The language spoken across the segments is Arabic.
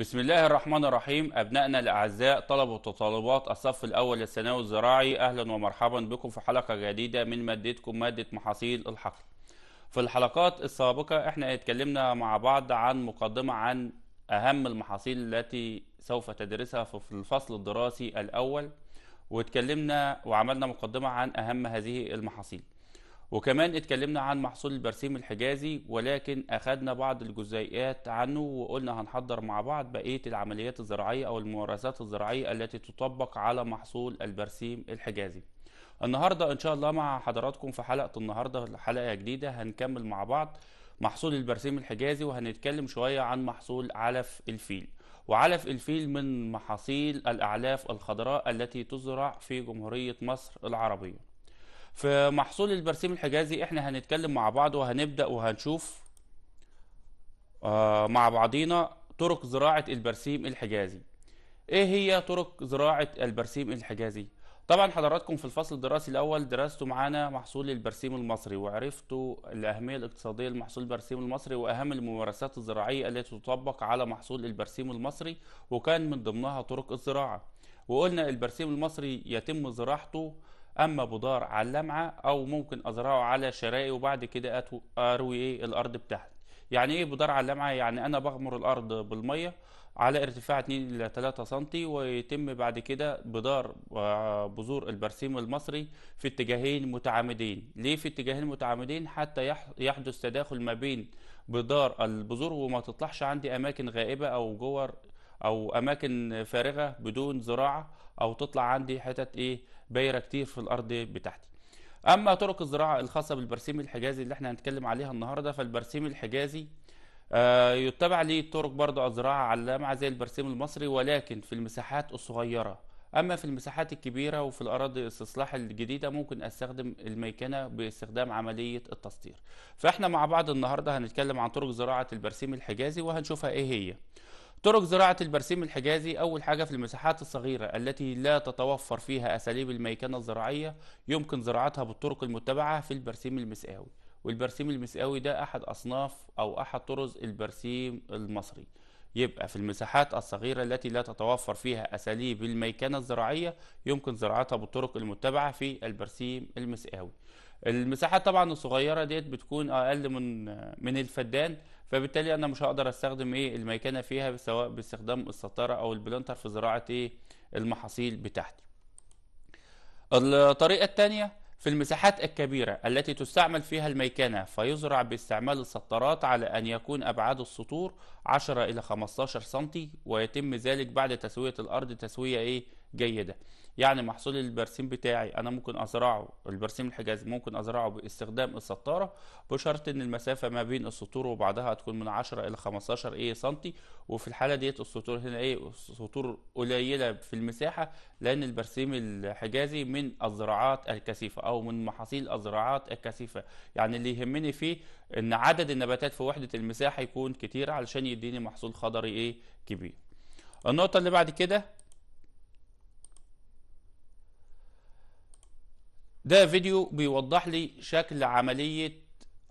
بسم الله الرحمن الرحيم أبنائنا الأعزاء طلبة وتطالبات الصف الأول الثانوي الزراعي أهلا ومرحبا بكم في حلقة جديدة من مادتكم مادة محاصيل الحقل في الحلقات السابقة احنا اتكلمنا مع بعض عن مقدمة عن أهم المحاصيل التي سوف تدرسها في الفصل الدراسي الأول واتكلمنا وعملنا مقدمة عن أهم هذه المحاصيل وكمان اتكلمنا عن محصول البرسيم الحجازي ولكن اخدنا بعض الجزيئات عنه وقلنا هنحضر مع بعض بقية العمليات الزراعية او الممارسات الزراعية التي تطبق على محصول البرسيم الحجازي النهاردة ان شاء الله مع حضراتكم في حلقة النهاردة حلقة جديدة هنكمل مع بعض محصول البرسيم الحجازي وهنتكلم شوية عن محصول علف الفيل وعلف الفيل من محاصيل الأعلاف الخضراء التي تزرع في جمهورية مصر العربية في محصول البرسيم الحجازي احنا هنتكلم مع بعض وهنبدأ وهنشوف آه مع بعضينا طرق زراعة البرسيم الحجازي ايه هي طرق زراعة البرسيم الحجازي طبعا حضراتكم في الفصل الدراسي الاول درستوا معانا محصول البرسيم المصري وعرفتوا الاهميه الاقتصاديه لمحصول البرسيم المصري واهم الممارسات الزراعيه التي تطبق على محصول البرسيم المصري وكان من ضمنها طرق الزراعه وقلنا البرسيم المصري يتم زراعته اما بودار على اللمعه او ممكن ازرعه على شرائي وبعد كده اروي ايه الارض بتاعتي يعني ايه بودار على اللمعه يعني انا بغمر الارض بالميه على ارتفاع 2 الى 3 سم ويتم بعد كده بدار آه، بذور البرسيم المصري في اتجاهين متعامدين ليه في اتجاهين متعامدين حتى يحدث تداخل ما بين بدار البذور وما تطلعش عندي اماكن غائبه او جوه او اماكن فارغه بدون زراعه او تطلع عندي حتت ايه بايره كتير في الارض بتاعتي اما طرق الزراعه الخاصه بالبرسيم الحجازي اللي احنا هنتكلم عليها النهارده فالبرسيم الحجازي آه يتبع ليه طرق برضه الزراعة علامه زي البرسيم المصري ولكن في المساحات الصغيره اما في المساحات الكبيره وفي الاراضي الاستصلاح الجديده ممكن استخدم الميكنه باستخدام عمليه التسطير فاحنا مع بعض النهارده هنتكلم عن طرق زراعه البرسيم الحجازي وهنشوفها ايه هي طرق زراعة البرسيم الحجازي أول حاجة في المساحات الصغيرة التي لا تتوفر فيها أساليب الميكنة الزراعية يمكن زراعتها بالطرق المتبعة في البرسيم المسقاوي والبرسيم المسقاوي ده أحد أصناف أو أحد طرز البرسيم المصري يبقى في المساحات الصغيرة التي لا تتوفر فيها أساليب الميكنة الزراعية يمكن زراعتها بالطرق المتبعة في البرسيم المسقاوي المساحات طبعا الصغيرة ديت بتكون أقل من من الفدان فبالتالي انا مش هقدر استخدم ايه الميكنه فيها سواء باستخدام السطاره او البلانتر في زراعه ايه المحاصيل بتاعتي الطريقه الثانيه في المساحات الكبيرة التي تستعمل فيها الميكنة فيزرع باستعمال السطارات على أن يكون أبعاد السطور 10 إلى 15 سم ويتم ذلك بعد تسوية الأرض تسوية إيه جيدة يعني محصول البرسيم بتاعي انا ممكن ازرعه البرسيم الحجازي ممكن ازرعه باستخدام السطاره بشرط ان المسافه ما بين السطور وبعدها تكون من 10 الى 15 ايه سنتي وفي الحاله ديت السطور هنا ايه سطور قليله في المساحه لان البرسيم الحجازي من الزراعات الكثيفه او من محاصيل الزراعات الكثيفه يعني اللي يهمني فيه ان عدد النباتات في وحده المساحه يكون كتير علشان يديني محصول خضري ايه كبير النقطه اللي بعد كده ده فيديو بيوضح لي شكل عملية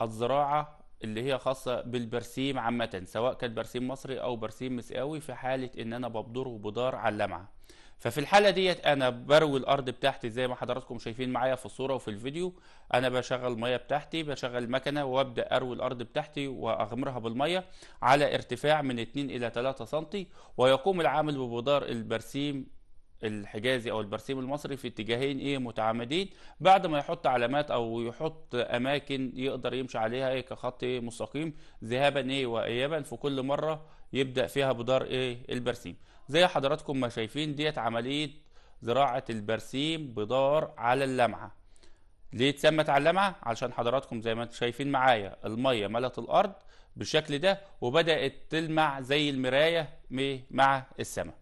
الزراعة اللي هي خاصة بالبرسيم عامة سواء كان برسيم مصري أو برسيم مسقاوي في حالة إن أنا ببدر وبدار على اللمعة ففي الحالة ديت أنا بروي الأرض بتاعتي زي ما حضراتكم شايفين معايا في الصورة وفي الفيديو أنا بشغل مية بتاعتي بشغل مكنة وأبدأ أروي الأرض بتاعتي وأغمرها بالمية على ارتفاع من 2 إلى 3 سنتي ويقوم العامل ببدار البرسيم الحجازي او البرسيم المصري في اتجاهين ايه متعامدين بعد ما يحط علامات او يحط اماكن يقدر يمشي عليها ايه كخط ايه مستقيم ذهابا ايه وايابا في كل مره يبدا فيها بدار ايه البرسيم زي حضراتكم ما شايفين ديت عمليه زراعه البرسيم بدار على اللمعه ليه اتسمت على اللمعه علشان حضراتكم زي ما انتم شايفين معايا الميه ملت الارض بالشكل ده وبدات تلمع زي المرايه إيه مع السماء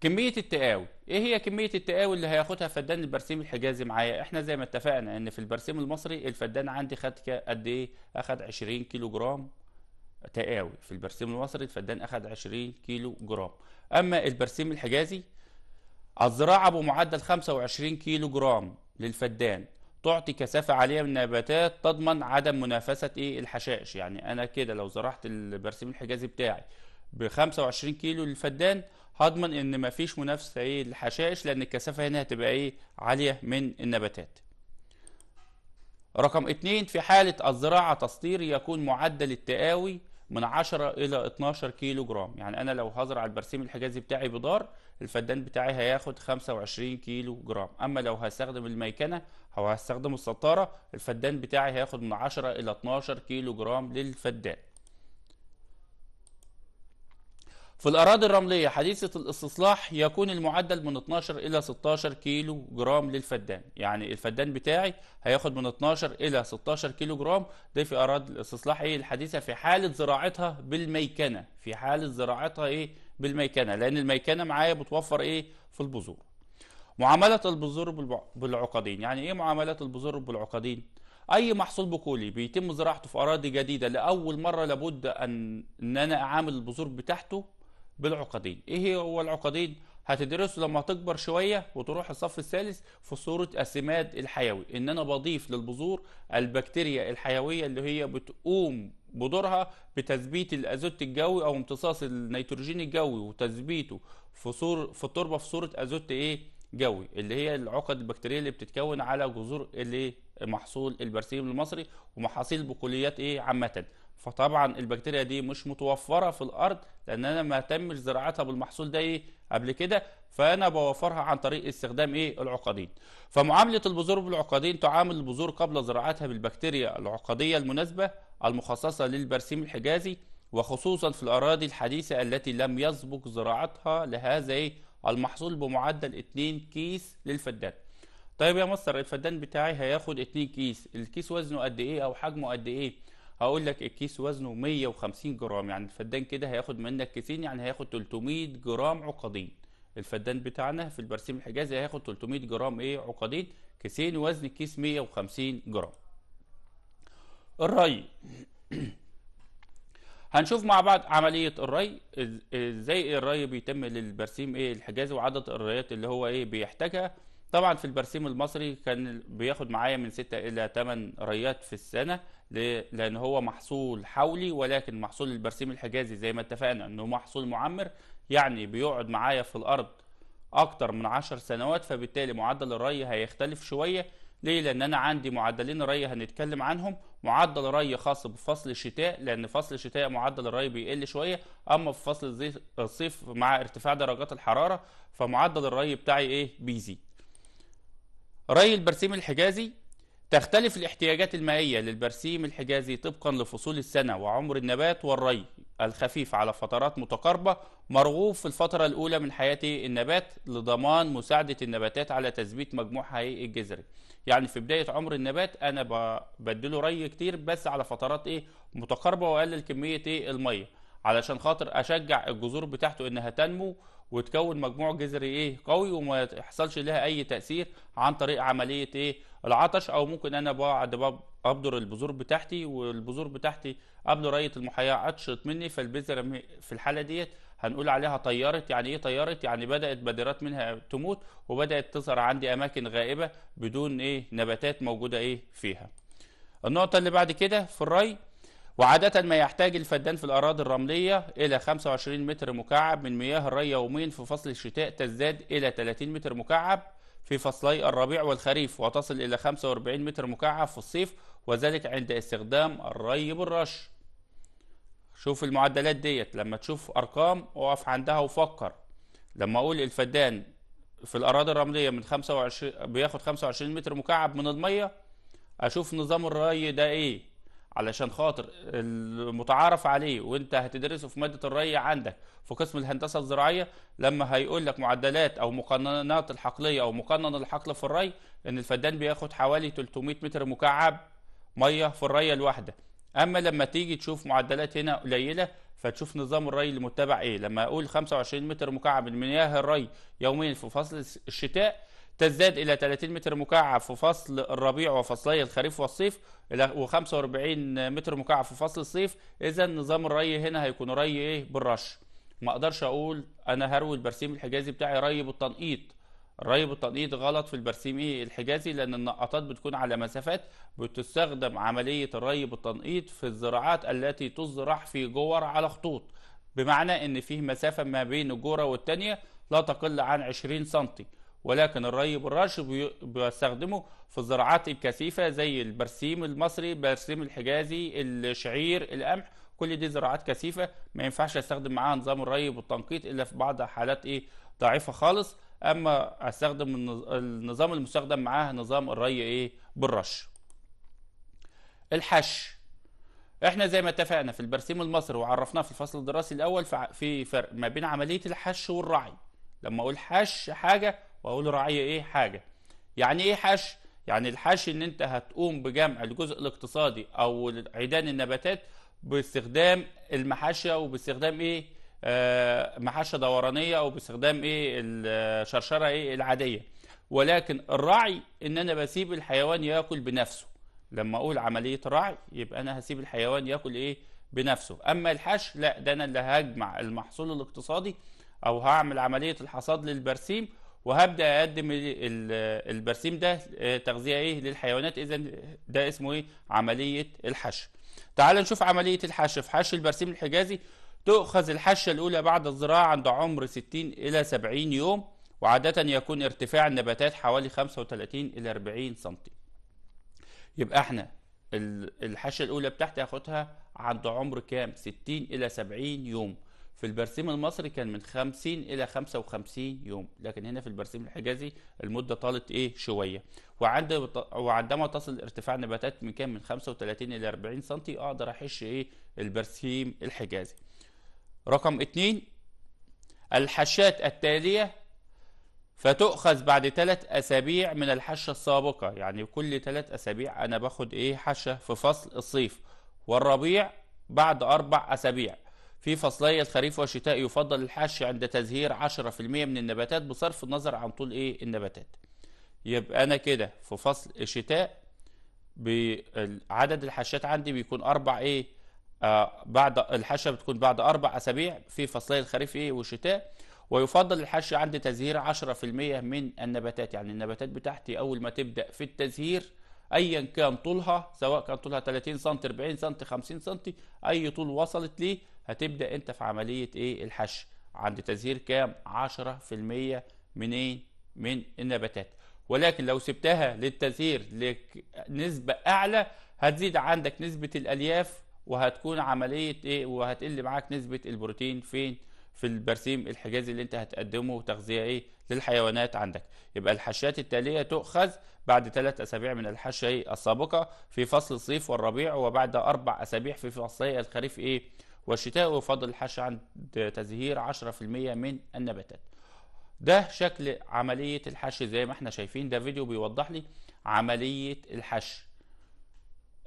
كميه التقاوي ايه هي كميه التقاوي اللي هياخدها فدان البرسيم الحجازي معايا احنا زي ما اتفقنا ان في البرسيم المصري الفدان عندي خد قد ايه اخد 20 كيلو جرام تقاوي في البرسيم المصري الفدان اخد 20 كيلو جرام اما البرسيم الحجازي الزراعه بمعدل 25 كيلو جرام للفدان تعطي كثافة عالية من النباتات تضمن عدم منافسة ايه الحشائش يعني انا كده لو زرعت البرسيم الحجازي بتاعي ب 25 كيلو للفدان هضمن ان مفيش منافسه ايه للحشائش لان الكثافه هنا هتبقى ايه عاليه من النباتات رقم اتنين في حالة الزراعة تسطير يكون معدل التقاوي من 10 إلى 12 كيلو جرام يعني أنا لو هزرع البرسيم الحجازي بتاعي بدار الفدان بتاعي هياخد 25 كيلو جرام أما لو هستخدم الميكنة أو هستخدم السطارة الفدان بتاعي هياخد من 10 إلى 12 كيلو جرام للفدان في الأراضي الرملية حديثة الاستصلاح يكون المعدل من 12 إلى 16 كيلو جرام للفدان يعني الفدان بتاعي هياخد من 12 إلى 16 كيلو جرام ده في أراضي الاستصلاح إيه الحديثة في حالة زراعتها بالميكنة في حالة زراعتها إيه بالميكنة لأن الميكنة معايا بتوفر إيه في البذور معاملة البذور بالعقدين يعني إيه معاملة البذور بالعقدين؟ اي محصول بقولي بيتم زراعته في اراضي جديده لاول مره لابد ان ان انا اعامل البذور بتاعته بالعقدين ايه هو العقدين هتدرسه لما تكبر شويه وتروح الصف الثالث في صوره السماد الحيوي ان انا بضيف للبذور البكتيريا الحيويه اللي هي بتقوم بدورها بتثبيت الازوت الجوي او امتصاص النيتروجين الجوي وتثبيته في صور في التربه في صوره ازوت ايه جوي اللي هي العقد البكتيريه اللي بتتكون على جذور اللي محصول البرسيم المصري ومحاصيل بقوليات ايه عامه فطبعا البكتيريا دي مش متوفره في الارض لان انا ما تمش زراعتها بالمحصول ده ايه قبل كده فانا بوفرها عن طريق استخدام ايه العقدين فمعامله البذور بالعقدين تعامل البذور قبل زراعتها بالبكتيريا العقديه المناسبه المخصصه للبرسيم الحجازي وخصوصا في الاراضي الحديثه التي لم يسبق زراعتها لهذا ايه المحصول بمعدل 2 كيس للفدان طيب يا مصر الفدان بتاعي هياخد 2 كيس الكيس وزنه قد ايه او حجمه قد ايه هقول لك الكيس وزنه 150 جرام يعني الفدان كده هياخد منك كيسين يعني هياخد 300 جرام عقدين الفدان بتاعنا في البرسيم الحجازي هياخد 300 جرام ايه عقدين كيسين وزن الكيس 150 جرام الري هنشوف مع بعض عملية الري ازاي الري بيتم للبرسيم ايه الحجازي وعدد الريات اللي هو ايه بيحتاجها طبعا في البرسيم المصري كان بياخد معايا من 6 الى 8 ريات في السنة لان هو محصول حولي ولكن محصول البرسيم الحجازي زي ما اتفقنا انه محصول معمر يعني بيقعد معايا في الارض اكتر من عشر سنوات فبالتالي معدل الري هيختلف شويه ليه لان انا عندي معدلين ري هنتكلم عنهم معدل ري خاص بفصل الشتاء لان فصل الشتاء معدل الري بيقل شويه اما في فصل الصيف مع ارتفاع درجات الحراره فمعدل الري بتاعي ايه بيزيد ري البرسيم الحجازي تختلف الاحتياجات المائية للبرسيم الحجازي طبقا لفصول السنة وعمر النبات والري الخفيف على فترات متقاربة مرغوب في الفترة الأولى من حياة النبات لضمان مساعدة النباتات على تثبيت مجموعها ايه الجذري يعني في بداية عمر النبات أنا بدله ري كتير بس على فترات إيه متقاربة وأقلل كمية إيه المية علشان خاطر أشجع الجذور بتاعته إنها تنمو وتكون مجموع جذري ايه قوي وما يحصلش لها اي تاثير عن طريق عمليه ايه العطش او ممكن انا بعد ابدر البذور بتاعتي والبذور بتاعتي قبل ريه المحياه عطشت مني فالبذره في الحاله ديت هنقول عليها طيرت يعني ايه طيرت يعني بدات بادرات منها تموت وبدات تظهر عندي اماكن غائبه بدون ايه نباتات موجوده ايه فيها النقطه اللي بعد كده في الري وعادة ما يحتاج الفدان في الأراضي الرملية إلى 25 متر مكعب من مياه الري يومين في فصل الشتاء تزداد إلى 30 متر مكعب في فصلي الربيع والخريف وتصل إلى 45 متر مكعب في الصيف وذلك عند استخدام الري بالرش شوف المعدلات ديت لما تشوف أرقام اقف عندها وفكر لما أقول الفدان في الأراضي الرملية من 25 بياخد 25 متر مكعب من المية أشوف نظام الري ده إيه علشان خاطر المتعارف عليه وانت هتدرسه في ماده الري عندك في قسم الهندسه الزراعيه لما هيقول لك معدلات او مقننات الحقليه او مقنن الحقل في الري ان الفدان بياخد حوالي 300 متر مكعب ميه في الريه الواحده اما لما تيجي تشوف معدلات هنا قليله فتشوف نظام الري المتبع ايه لما اقول 25 متر مكعب من مياه الري يوميا في فصل الشتاء تزداد إلى 30 متر مكعب في فصل الربيع وفصلي الخريف والصيف و45 متر مكعب في فصل الصيف إذا نظام الري هنا هيكون ري إيه بالرش ما أقدرش أقول أنا هروي البرسيم الحجازي بتاعي ري بالتنقيط الري بالتنقيط غلط في البرسيم إيه الحجازي لأن النقطات بتكون على مسافات بتستخدم عملية الري بالتنقيط في الزراعات التي تزرع في جور على خطوط بمعنى إن فيه مسافة ما بين الجورة والتانية لا تقل عن 20 سنتي ولكن الري بالرش بيستخدمه في الزراعات الكثيفة زي البرسيم المصري برسيم الحجازي الشعير القمح كل دي زراعات كثيفة ما ينفعش استخدم معاها نظام الري بالتنقيط إلا في بعض حالات إيه ضعيفة خالص أما استخدم النظام المستخدم معاه نظام الري إيه بالرش الحش احنا زي ما اتفقنا في البرسيم المصري وعرفناه في الفصل الدراسي الاول في فرق ما بين عمليه الحش والرعي لما اقول حش حاجه واقول راعيه ايه حاجه يعني ايه حش يعني الحش ان انت هتقوم بجمع الجزء الاقتصادي او عيدان النباتات باستخدام المحاشيه وباستخدام ايه آه محاشه دورانيه او باستخدام ايه الشرشره ايه العاديه ولكن الرعي ان انا بسيب الحيوان ياكل بنفسه لما اقول عمليه رعي يبقى انا هسيب الحيوان ياكل ايه بنفسه اما الحش لا ده انا اللي هجمع المحصول الاقتصادي او هعمل عمليه الحصاد للبرسيم وهبدا اقدم البرسيم ده آه، تغذيه ايه للحيوانات اذا ده اسمه ايه عمليه الحشو تعال نشوف عمليه الحشو في حشو البرسيم الحجازي تؤخذ الحشه الاولى بعد الزراعه عند عمر 60 الى 70 يوم وعاده يكون ارتفاع النباتات حوالي 35 الى 40 سم يبقى احنا الحشه الاولى بتاعتي هاخدها عند عمر كام 60 الى 70 يوم في البرسيم المصري كان من 50 الى 55 يوم لكن هنا في البرسيم الحجازي المده طالت ايه شويه وعند وعندما تصل ارتفاع النباتات من كام من 35 الى 40 سم اقدر احش ايه البرسيم الحجازي رقم 2 الحشات التاليه فتؤخذ بعد ثلاث اسابيع من الحشه السابقه يعني كل ثلاث اسابيع انا باخد ايه حشه في فصل الصيف والربيع بعد اربع اسابيع في فصلي الخريف والشتاء يفضل الحش عند تزهير 10% من النباتات بصرف النظر عن طول ايه النباتات يبقى انا كده في فصل الشتاء عدد الحشات عندي بيكون اربع ايه آه بعد الحشه بتكون بعد اربع اسابيع في فصلي الخريف ايه والشتاء ويفضل الحش عند تزهير 10% من النباتات يعني النباتات بتاعتي اول ما تبدا في التزهير ايا كان طولها سواء كان طولها 30 سم 40 سم 50 سم اي طول وصلت ليه هتبدا انت في عمليه ايه الحشو عند تزهير كام 10% من ايه من النباتات ولكن لو سبتها للتزهير لنسبه اعلى هتزيد عندك نسبه الالياف وهتكون عمليه ايه وهتقل معاك نسبه البروتين فين في البرسيم الحجازي اللي انت هتقدمه وتغذيه ايه للحيوانات عندك يبقى الحشات التاليه تؤخذ بعد ثلاث اسابيع من الحشه السابقه في فصل الصيف والربيع وبعد اربع اسابيع في فصل الخريف ايه والشتاء يفضل الحشى عند تزهير 10% من النباتات ده شكل عملية الحشي زي ما احنا شايفين ده فيديو بيوضح لي عملية الحشي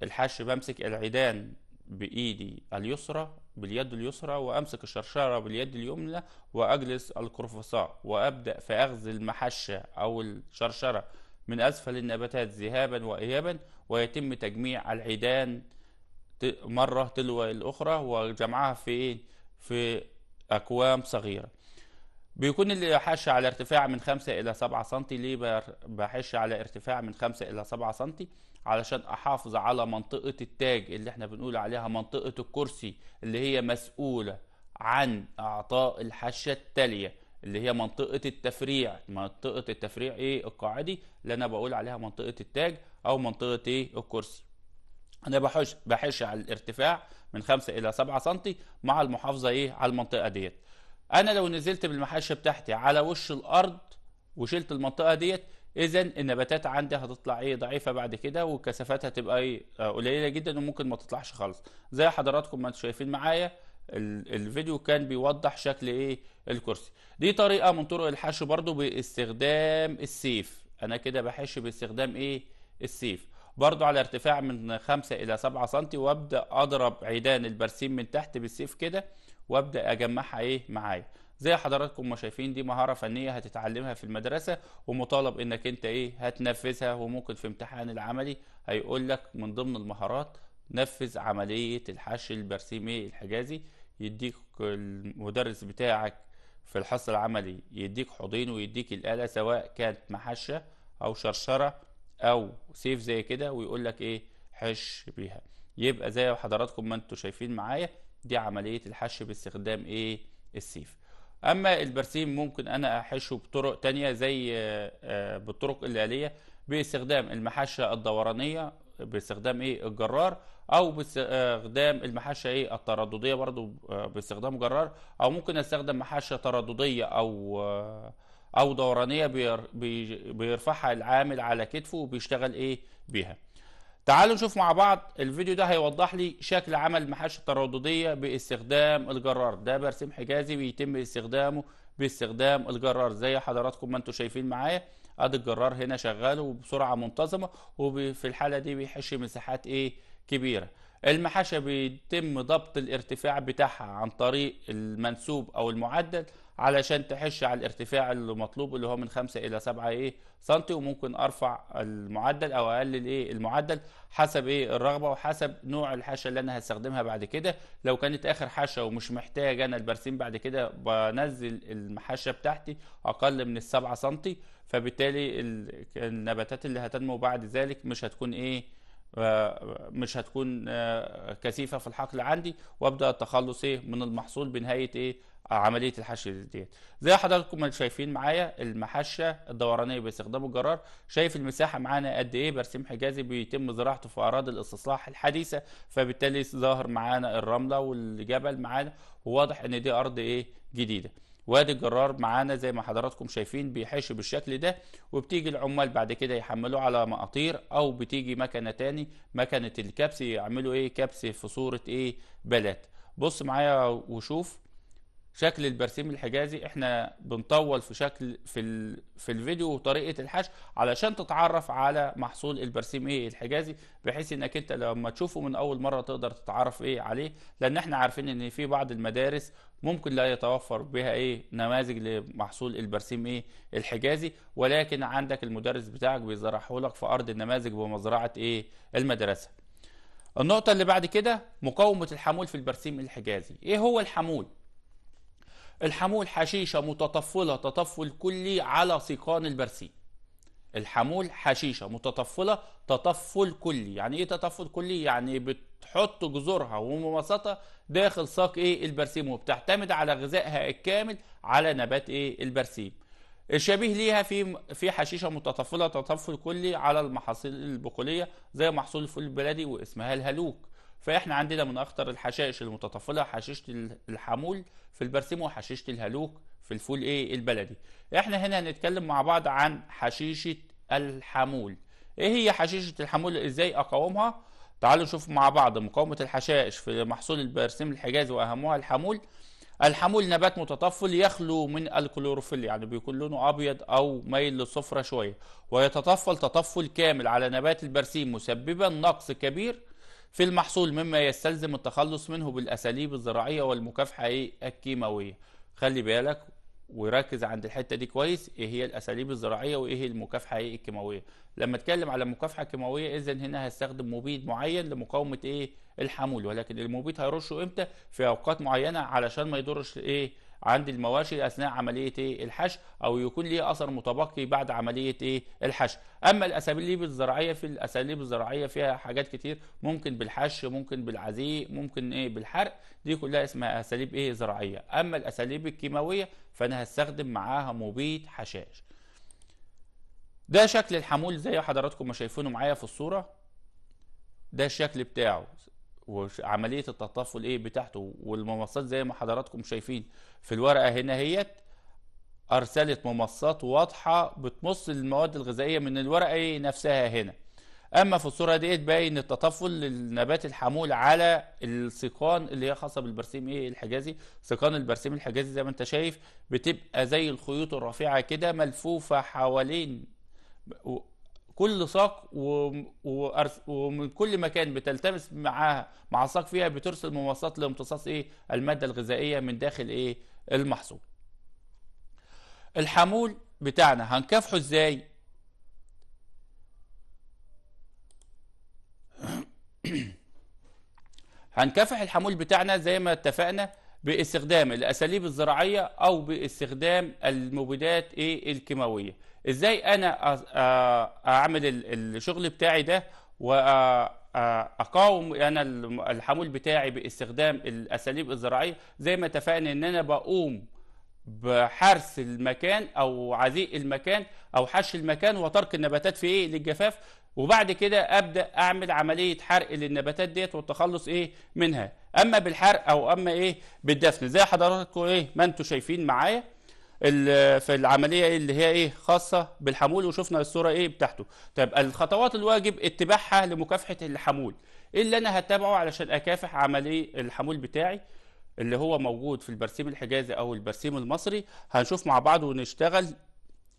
الحشي بمسك العيدان بإيدي اليسرى باليد اليسرى وأمسك الشرشرة باليد اليمنى وأجلس القرفصاء وأبدأ في أخذ المحشة أو الشرشرة من أسفل النباتات ذهابا وإيابا ويتم تجميع العيدان مرة تلو الأخرى وجمعها في إيه؟ في أكوام صغيرة بيكون اللي على ارتفاع من 5 إلى 7 سم ليه بحش على ارتفاع من 5 إلى 7 سم علشان أحافظ على منطقة التاج اللي احنا بنقول عليها منطقة الكرسي اللي هي مسؤولة عن إعطاء الحشة التالية اللي هي منطقة التفريع منطقة التفريع ايه القاعدي اللي انا بقول عليها منطقة التاج او منطقة ايه الكرسي انا بحش بحش على الارتفاع من 5 الى 7 سم مع المحافظه ايه على المنطقه ديت انا لو نزلت بالمحش بتاعتي على وش الارض وشلت المنطقه ديت اذا النباتات عندي هتطلع ايه ضعيفه بعد كده والكثافات هتبقى ايه آه، قليله جدا وممكن ما تطلعش خالص زي حضراتكم ما انتم شايفين معايا الفيديو كان بيوضح شكل ايه الكرسي دي طريقه من طرق الحشو برضو باستخدام السيف انا كده بحش باستخدام ايه السيف برضو على ارتفاع من 5 إلى 7 سم وأبدأ أضرب عيدان البرسيم من تحت بالسيف كده وأبدأ أجمعها إيه معايا زي حضراتكم ما شايفين دي مهارة فنية هتتعلمها في المدرسة ومطالب انك انت ايه هتنفذها وممكن في امتحان العملي هيقول لك من ضمن المهارات نفذ عملية الحشي البرسيمي الحجازي يديك المدرس بتاعك في الحصة العملي يديك حوضين ويديك الآلة سواء كانت محشة أو شرشرة او سيف زي كده ويقول لك ايه حش بيها يبقى زي حضراتكم ما انتم شايفين معايا دي عمليه الحش باستخدام ايه السيف اما البرسيم ممكن انا احشه بطرق تانية زي آه، آه، بالطرق اللي باستخدام المحشة الدورانية باستخدام ايه الجرار او باستخدام المحشة ايه الترددية برضو آه، باستخدام جرار او ممكن استخدم محشة ترددية او او دورانيه بيرفعها العامل على كتفه وبيشتغل ايه بيها تعالوا نشوف مع بعض الفيديو ده هيوضح لي شكل عمل المحاشي التردديه باستخدام الجرار ده برسم حجازي بيتم استخدامه باستخدام الجرار زي حضراتكم ما انتم شايفين معايا ادي الجرار هنا شغال وبسرعه منتظمه وفي الحاله دي بيحش مساحات ايه كبيره المحاشة بيتم ضبط الارتفاع بتاعها عن طريق المنسوب او المعدل علشان تحش على الارتفاع المطلوب اللي هو من 5 الى 7 ايه سنتي وممكن ارفع المعدل او اقلل ايه المعدل حسب ايه الرغبه وحسب نوع الحشه اللي انا هستخدمها بعد كده لو كانت اخر حشه ومش محتاج انا البرسيم بعد كده بنزل الحشه بتاعتي اقل من السبعة سنتي فبالتالي النباتات اللي هتنمو بعد ذلك مش هتكون ايه آه، مش هتكون آه، كثيفه في الحقل عندي وابدا التخلص ايه من المحصول بنهايه ايه عمليه الحشو ديت زي حضراتكم ما شايفين معايا المحشه الدورانيه باستخدام الجرار شايف المساحه معانا قد ايه برسيم حجازي بيتم زراعته في اراضي الاستصلاح الحديثه فبالتالي ظاهر معانا الرمله والجبل معانا وواضح ان دي ارض ايه جديده وادي الجرار معانا زي ما حضراتكم شايفين بيحش بالشكل ده وبتيجي العمال بعد كده يحملوه على مقاطير او بتيجي مكنه تاني مكنه الكبس يعملوا ايه كبس في صوره ايه بلات بص معايا وشوف شكل البرسيم الحجازي احنا بنطول في شكل في ال... في الفيديو وطريقه الحشو علشان تتعرف على محصول البرسيم ايه الحجازي بحيث انك انت لما تشوفه من اول مره تقدر تتعرف ايه عليه لان احنا عارفين ان في بعض المدارس ممكن لا يتوفر بها ايه نماذج لمحصول البرسيم ايه الحجازي ولكن عندك المدرس بتاعك بيزرعه لك في ارض النماذج بمزرعه ايه المدرسه النقطه اللي بعد كده مقاومه الحمول في البرسيم الحجازي ايه هو الحمول الحمول حشيشة متطفلة تطفل كلي على سيقان البرسيم الحمول حشيشة متطفلة تطفل كلي يعني ايه تطفل كلي يعني بتحط جذورها ومماساتها داخل ساق ايه البرسيم وبتعتمد على غذائها الكامل على نبات ايه البرسيم الشبيه ليها في في حشيشه متطفله تطفل كلي على المحاصيل البقوليه زي محصول الفول البلدي واسمها الهلوك فاحنا عندنا من اخطر الحشائش المتطفله حشيشه الحمول في البرسيم وحشيشه الهلوك في الفول ايه البلدي احنا هنا هنتكلم مع بعض عن حشيشه الحمول ايه هي حشيشه الحمول ازاي اقاومها تعالوا نشوف مع بعض مقاومه الحشائش في محصول البرسيم الحجازي واهمها الحمول الحمول نبات متطفل يخلو من الكلوروفيل يعني بيكون لونه ابيض او ميل للصفرة شويه ويتطفل تطفل كامل على نبات البرسيم مسببا نقص كبير في المحصول مما يستلزم التخلص منه بالأساليب الزراعية والمكافحة الكيماوية خلي بالك وركز عند الحته دي كويس ايه هي الاساليب الزراعيه وايه هي المكافحه ايه الكيماويه لما اتكلم على مكافحه كيماويه اذا هنا هستخدم مبيد معين لمقاومه ايه الحمول ولكن المبيد هيرشه امتى في اوقات معينه علشان ما يضرش ايه عند المواشي اثناء عمليه ايه الحشو او يكون ليه اثر متبقي بعد عمليه ايه الحشو اما الاساليب الزراعيه في الاساليب الزراعيه فيها حاجات كتير ممكن بالحش ممكن بالعزيق ممكن ايه بالحرق دي كلها اسمها اساليب ايه زراعيه اما الاساليب الكيماويه فانا هستخدم معاها مبيد حشاش ده شكل الحمول زي حضراتكم ما شايفينه معايا في الصوره ده الشكل بتاعه وعمليه التطفل ايه بتاعته والممصات زي ما حضراتكم شايفين في الورقه هنا هيت ارسلت ممصات واضحه بتمص المواد الغذائيه من الورقه ايه نفسها هنا اما في الصوره ديت باين التطفل للنبات الحمول على السيقان اللي هي خاصه بالبرسيم ايه الحجازي سيقان البرسيم الحجازي زي ما انت شايف بتبقى زي الخيوط الرفيعه كده ملفوفه حوالين كل ساق ومن كل مكان بتلتمس معاها مع ساق فيها بترسل مواصلات لامتصاص ايه الماده الغذائيه من داخل ايه المحصول الحمول بتاعنا هنكافحه ازاي هنكافح الحمول بتاعنا زي ما اتفقنا باستخدام الاساليب الزراعيه او باستخدام المبيدات ايه الكيماويه ازاي انا اعمل الشغل بتاعي ده واقاوم انا الحمول بتاعي باستخدام الاساليب الزراعيه زي ما اتفقنا ان انا بقوم بحرس المكان او عزيق المكان او حش المكان وترك النباتات في ايه للجفاف وبعد كده ابدا اعمل عمليه حرق للنباتات ديت والتخلص ايه منها اما بالحرق او اما ايه بالدفن زي حضراتكم ايه ما انتم شايفين معايا في العمليه اللي هي ايه خاصه بالحمول وشفنا الصوره ايه بتاعته طب الخطوات الواجب اتباعها لمكافحه الحمول ايه اللي انا هتابعه علشان اكافح عمليه الحمول بتاعي اللي هو موجود في البرسيم الحجازي او البرسيم المصري هنشوف مع بعض ونشتغل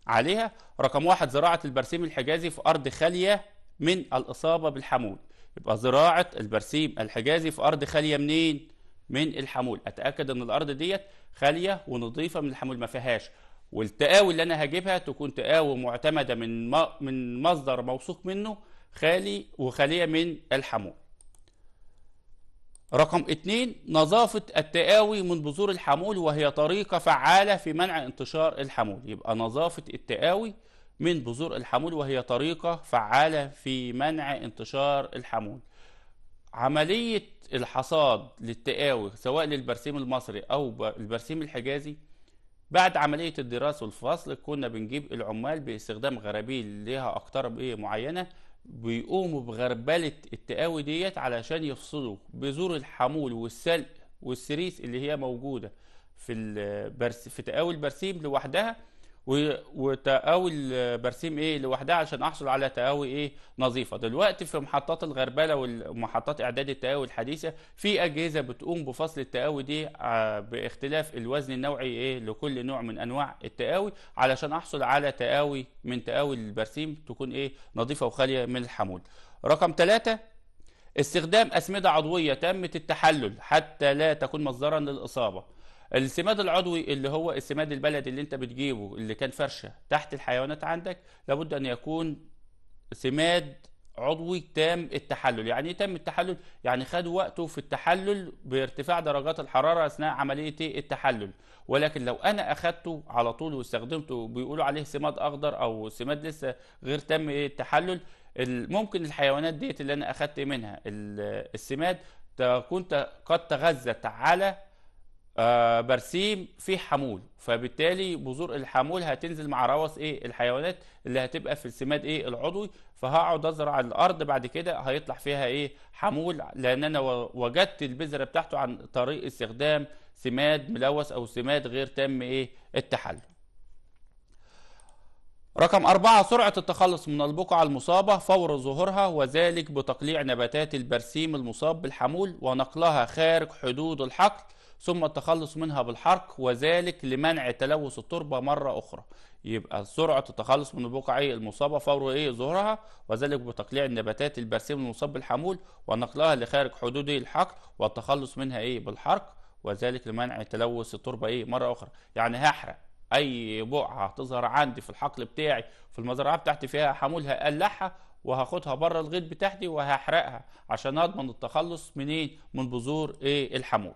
عليها رقم واحد زراعه البرسيم الحجازي في ارض خاليه من الاصابه بالحمول يبقى زراعه البرسيم الحجازي في ارض خاليه منين من الحمول اتاكد ان الارض ديت خاليه ونظيفه من الحمول ما فيهاش والتقاوي اللي انا هجيبها تكون تقاوي معتمده من من مصدر موثوق منه خالي وخاليه من الحمول رقم اتنين نظافة التقاوي من بذور الحمول وهي طريقة فعالة في منع انتشار الحمول يبقى نظافة التقاوي من بذور الحمول وهي طريقة فعالة في منع انتشار الحمول عملية الحصاد للتقاوي سواء للبرسيم المصري أو البرسيم الحجازي بعد عملية الدراسة والفصل كنا بنجيب العمال باستخدام غرابيل ليها أقطار معينة بيقوموا بغربلة التقاوي ديت علشان يفصلوا بذور الحمول والسلق والسريس اللي هي موجودة في البرس في تقاوي البرسيم لوحدها وتقاوي البرسيم ايه لوحدها عشان احصل على تقاوي ايه نظيفه دلوقتي في محطات الغربله ومحطات اعداد التقاوي الحديثه في اجهزه بتقوم بفصل التقاوي دي آه، باختلاف الوزن النوعي ايه لكل نوع من انواع التقاوي علشان احصل على تقاوي من تقاوي البرسيم تكون ايه نظيفه وخاليه من الحمول رقم ثلاثة استخدام أسمدة عضوية تامه التحلل حتى لا تكون مصدرا للإصابة السماد العضوي اللي هو السماد البلدي اللي انت بتجيبه اللي كان فرشه تحت الحيوانات عندك لابد ان يكون سماد عضوي تام التحلل يعني ايه تام التحلل يعني خد وقته في التحلل بارتفاع درجات الحراره اثناء عمليه إيه؟ التحلل ولكن لو انا اخدته على طول واستخدمته بيقولوا عليه سماد اخضر او سماد لسه غير تم إيه؟ التحلل ممكن الحيوانات ديت اللي انا اخدت منها السماد تكون قد تغذت على آه، برسيم فيه حمول فبالتالي بذور الحمول هتنزل مع رواس ايه الحيوانات اللي هتبقى في السماد ايه العضوي فهقعد ازرع الارض بعد كده هيطلع فيها ايه حمول لان انا وجدت البذره بتاعته عن طريق استخدام سماد ملوث او سماد غير تام ايه التحلل رقم أربعة سرعة التخلص من البقع المصابة فور ظهورها وذلك بتقليع نباتات البرسيم المصاب بالحمول ونقلها خارج حدود الحقل ثم التخلص منها بالحرق وذلك لمنع تلوث التربة مرة أخرى يبقى سرعة التخلص من البقع إيه؟ المصابة فور إيه ظهورها وذلك بتقليع النباتات البرسيم المصاب بالحمول ونقلها لخارج حدود إيه؟ الحقل والتخلص منها إيه بالحرق وذلك لمنع تلوث التربة إيه مرة أخرى يعني هحرق أي بقعة هتظهر عندي في الحقل بتاعي في المزرعة بتاعتي فيها حمول هقلعها وهاخدها بره الغيط بتاعتي وهحرقها عشان اضمن التخلص منين من بذور ايه الحمول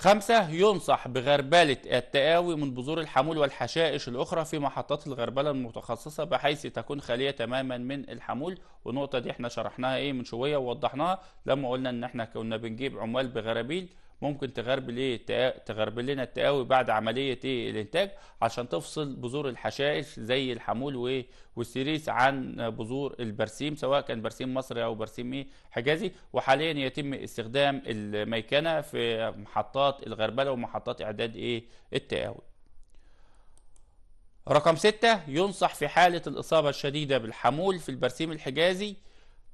خمسة ينصح بغربلة التقاوي من بذور الحمول والحشائش الأخرى في محطات الغربلة المتخصصة بحيث تكون خالية تماما من الحمول والنقطة دي احنا شرحناها ايه من شوية ووضحناها لما قلنا ان احنا كنا بنجيب عمال بغربيل ممكن تغربل ايه تغربل لنا التقاوي بعد عمليه ايه الانتاج عشان تفصل بذور الحشائش زي الحمول وايه والسيريس عن بذور البرسيم سواء كان برسيم مصري او برسيم ايه حجازي وحاليا يتم استخدام الميكنه في محطات الغربله ومحطات اعداد ايه التقاوي رقم ستة ينصح في حالة الإصابة الشديدة بالحمول في البرسيم الحجازي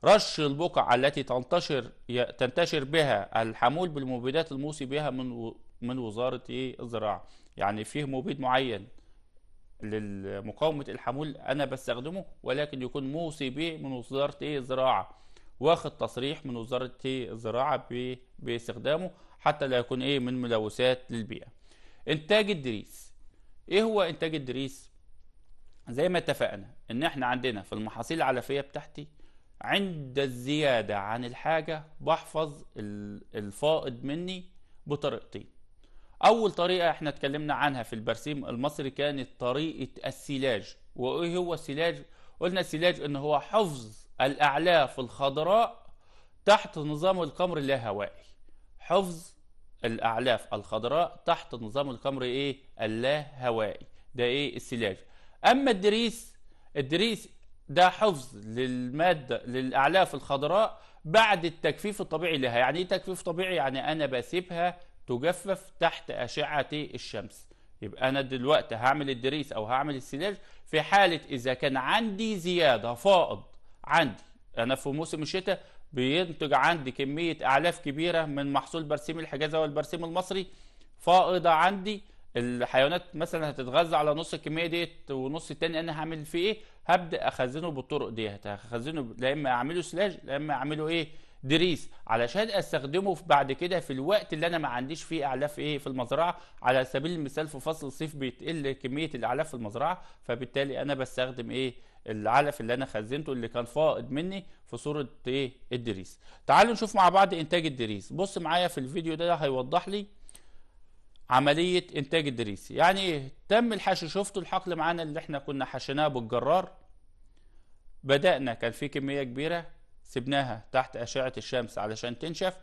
رش البقع التي تنتشر تنتشر بها الحمول بالمبيدات الموصي بها من من وزاره الزراعه يعني فيه مبيد معين لمقاومه الحمول انا بستخدمه ولكن يكون موصي به من وزاره الزراعه واخد تصريح من وزاره الزراعه باستخدامه حتى لا يكون ايه من ملوثات للبيئه انتاج الدريس ايه هو انتاج الدريس زي ما اتفقنا ان احنا عندنا في المحاصيل العلفيه بتاعتي عند الزيادة عن الحاجة بحفظ الفائض مني بطريقتين أول طريقة احنا اتكلمنا عنها في البرسيم المصري كانت طريقة السلاج وإيه هو السلاج؟ قلنا السلاج إن هو حفظ الأعلاف الخضراء تحت نظام القمر اللاهوائي حفظ الأعلاف الخضراء تحت نظام القمر إيه؟ اللاهوائي ده إيه السلاج أما الدريس الدريس ده حفظ للمادة للأعلاف الخضراء بعد التجفيف الطبيعي لها يعني ايه تجفيف طبيعي يعني أنا بسيبها تجفف تحت أشعة الشمس يبقى أنا دلوقتي هعمل الدريس أو هعمل السلاج في حالة إذا كان عندي زيادة فائض عندي أنا في موسم الشتاء بينتج عندي كمية أعلاف كبيرة من محصول برسيم الحجازة والبرسيم المصري فائضة عندي الحيوانات مثلا هتتغذى على نص الكميه ديت ونص التاني انا هعمل فيه ايه هبدا اخزنه بالطرق ديت هخزنه لا اما اعمله سلاج لا اما اعمله ايه دريس علشان استخدمه في بعد كده في الوقت اللي انا ما عنديش فيه اعلاف ايه في المزرعه على سبيل المثال في فصل الصيف بتقل كميه الاعلاف في المزرعه فبالتالي انا بستخدم ايه العلف اللي انا خزنته اللي كان فائض مني في صوره ايه الدريس تعالوا نشوف مع بعض انتاج الدريس بص معايا في الفيديو ده هيوضح لي عملية إنتاج الدريس يعني إيه؟ تم الحشو شفتوا الحقل معانا اللي إحنا كنا حشيناه بالجرار بدأنا كان في كمية كبيرة سبناها تحت أشعة الشمس علشان تنشف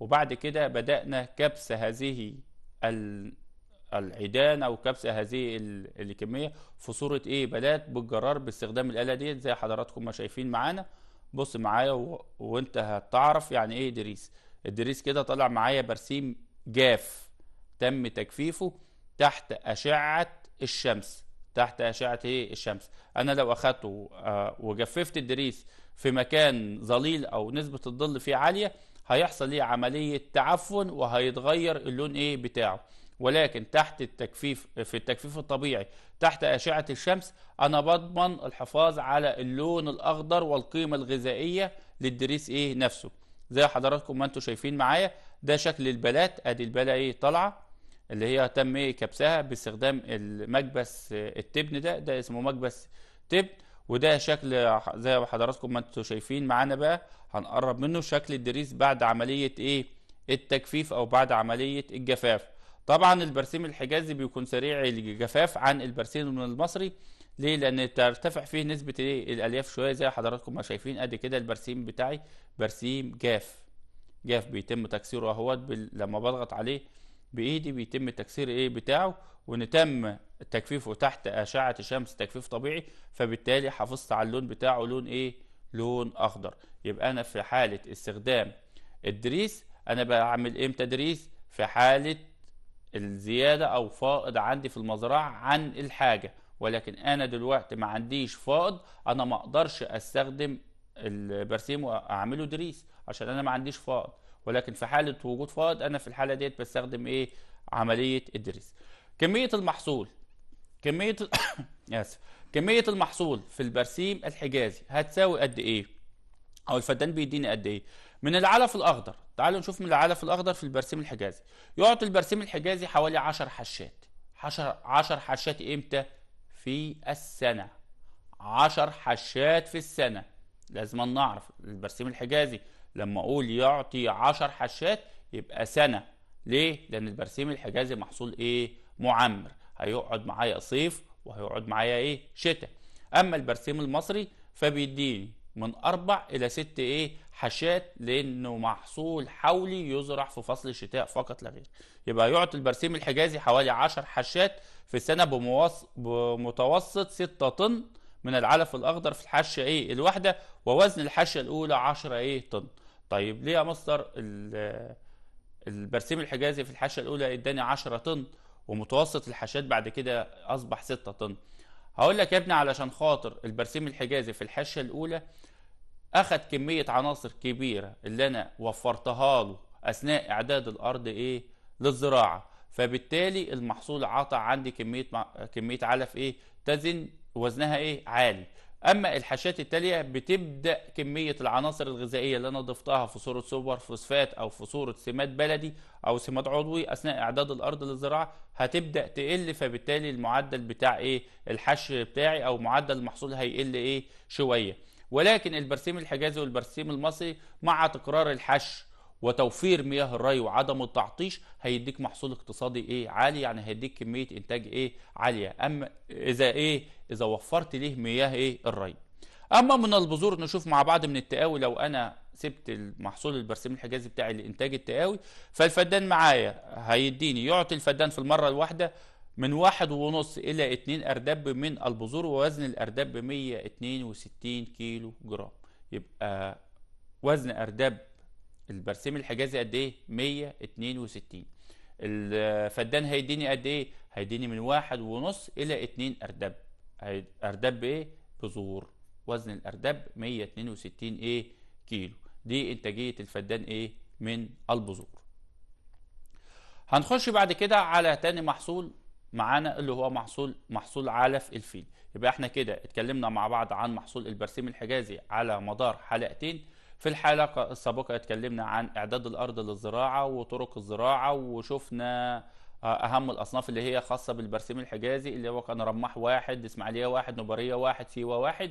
وبعد كده بدأنا كبس هذه العيدان أو كبس هذه الكمية في صورة إيه بلات بالجرار باستخدام الآلة ديت زي حضراتكم ما شايفين معانا بص معايا و... وأنت هتعرف يعني إيه دريس الدريس كده طالع معايا برسيم جاف تم تجفيفه تحت أشعة الشمس تحت أشعة إيه؟ الشمس أنا لو أخدته آه، وجففت الدريس في مكان ظليل أو نسبة الظل فيه عالية هيحصل ليه عملية تعفن وهيتغير اللون إيه بتاعه ولكن تحت التجفيف في التجفيف الطبيعي تحت أشعة الشمس أنا بضمن الحفاظ على اللون الأخضر والقيمة الغذائية للدريس إيه نفسه زي حضراتكم ما أنتم شايفين معايا ده شكل البلات أدي البلة إيه طالعة اللي هي تم إيه؟ كبسها باستخدام المكبس آه، التبن ده ده اسمه مكبس تبن وده شكل زي ما حضراتكم ما انتوا شايفين معانا بقى هنقرب منه شكل الدريس بعد عملية ايه التجفيف او بعد عملية الجفاف طبعا البرسيم الحجازي بيكون سريع الجفاف عن البرسيم المصري ليه لان ترتفع فيه نسبة إيه؟ الالياف شوية زي حضراتكم ما شايفين قد كده البرسيم بتاعي برسيم جاف جاف بيتم تكسيره اهوت لما بضغط عليه بايدي بيتم تكسير ايه بتاعه وان تم تجفيفه تحت اشعه الشمس تجفيف طبيعي فبالتالي حافظت على اللون بتاعه لون ايه لون اخضر يبقى انا في حاله استخدام الدريس انا بعمل امتى تدريس في حاله الزياده او فائض عندي في المزرعه عن الحاجه ولكن انا دلوقتي ما عنديش فائض انا ما اقدرش استخدم البرسيم واعمله دريس عشان انا ما عنديش فائض ولكن في حاله وجود فائض انا في الحاله ديت بستخدم ايه عمليه الدريس كميه المحصول كميه اسف كميه المحصول في البرسيم الحجازي هتساوي قد ايه او الفدان بيديني قد ايه من العلف الاخضر تعالوا نشوف من العلف الاخضر في البرسيم الحجازي يعطي البرسيم الحجازي حوالي 10 حشات 10 10 حشات امتى في السنه 10 حشات في السنه لازم نعرف البرسيم الحجازي لما اقول يعطي 10 حشات يبقى سنه ليه لان البرسيم الحجازي محصول ايه معمر هيقعد معايا صيف وهيقعد معايا ايه شتاء اما البرسيم المصري فبيديني من اربع الى ست ايه حشات لانه محصول حولي يزرع في فصل الشتاء فقط لا غير يبقى يعطي البرسيم الحجازي حوالي 10 حشات في السنه بمتوسط 6 طن من العلف الاخضر في الحاشيه ايه الواحده ووزن الحاشيه الاولى 10 ايه طن طيب ليه يا مصدر البرسيم الحجازي في الحاشيه الاولى اداني 10 طن ومتوسط الحاشيات بعد كده اصبح 6 طن هقول لك يا ابني علشان خاطر البرسيم الحجازي في الحاشيه الاولى اخد كميه عناصر كبيره اللي انا وفرتها له اثناء اعداد الارض ايه للزراعه فبالتالي المحصول عطى عندي كميه كميه علف ايه تزن وزنها ايه عالي اما الحاشات التاليه بتبدا كميه العناصر الغذائيه اللي انا ضفتها في صوره سوبر فوسفات او في صوره سماد بلدي او سماد عضوي اثناء اعداد الارض للزراعه هتبدا تقل فبالتالي المعدل بتاع ايه الحش بتاعي او معدل المحصول هيقل ايه شويه ولكن البرسيم الحجازي والبرسيم المصري مع تكرار الحش وتوفير مياه الري وعدم التعطيش هيديك محصول اقتصادي ايه عالي يعني هيديك كميه انتاج ايه عاليه اما اذا ايه اذا وفرت ليه مياه ايه الري اما من البذور نشوف مع بعض من التقاوي لو انا سبت المحصول البرسيم الحجازي بتاعي لانتاج التقاوي فالفدان معايا هيديني يعطي الفدان في المره الواحده من واحد ونص الى اتنين اردب من البذور ووزن الاردب 162 كيلو جرام يبقى وزن ارداب البرسيم الحجازي قد ايه 162 الفدان هيديني قد ايه هيديني من واحد ونص الى اتنين اردب اردب ايه بذور وزن الاردب 162 ايه كيلو دي انتاجيه الفدان ايه من البذور هنخش بعد كده على تاني محصول معانا اللي هو محصول محصول علف الفيل يبقى احنا كده اتكلمنا مع بعض عن محصول البرسيم الحجازي على مدار حلقتين في الحلقة السابقة اتكلمنا عن إعداد الأرض للزراعة وطرق الزراعة وشفنا آه، أهم الأصناف اللي هي خاصة بالبرسيم الحجازي اللي هو كان رماح واحد إسماعيلية واحد نبرية واحد سيوة واحد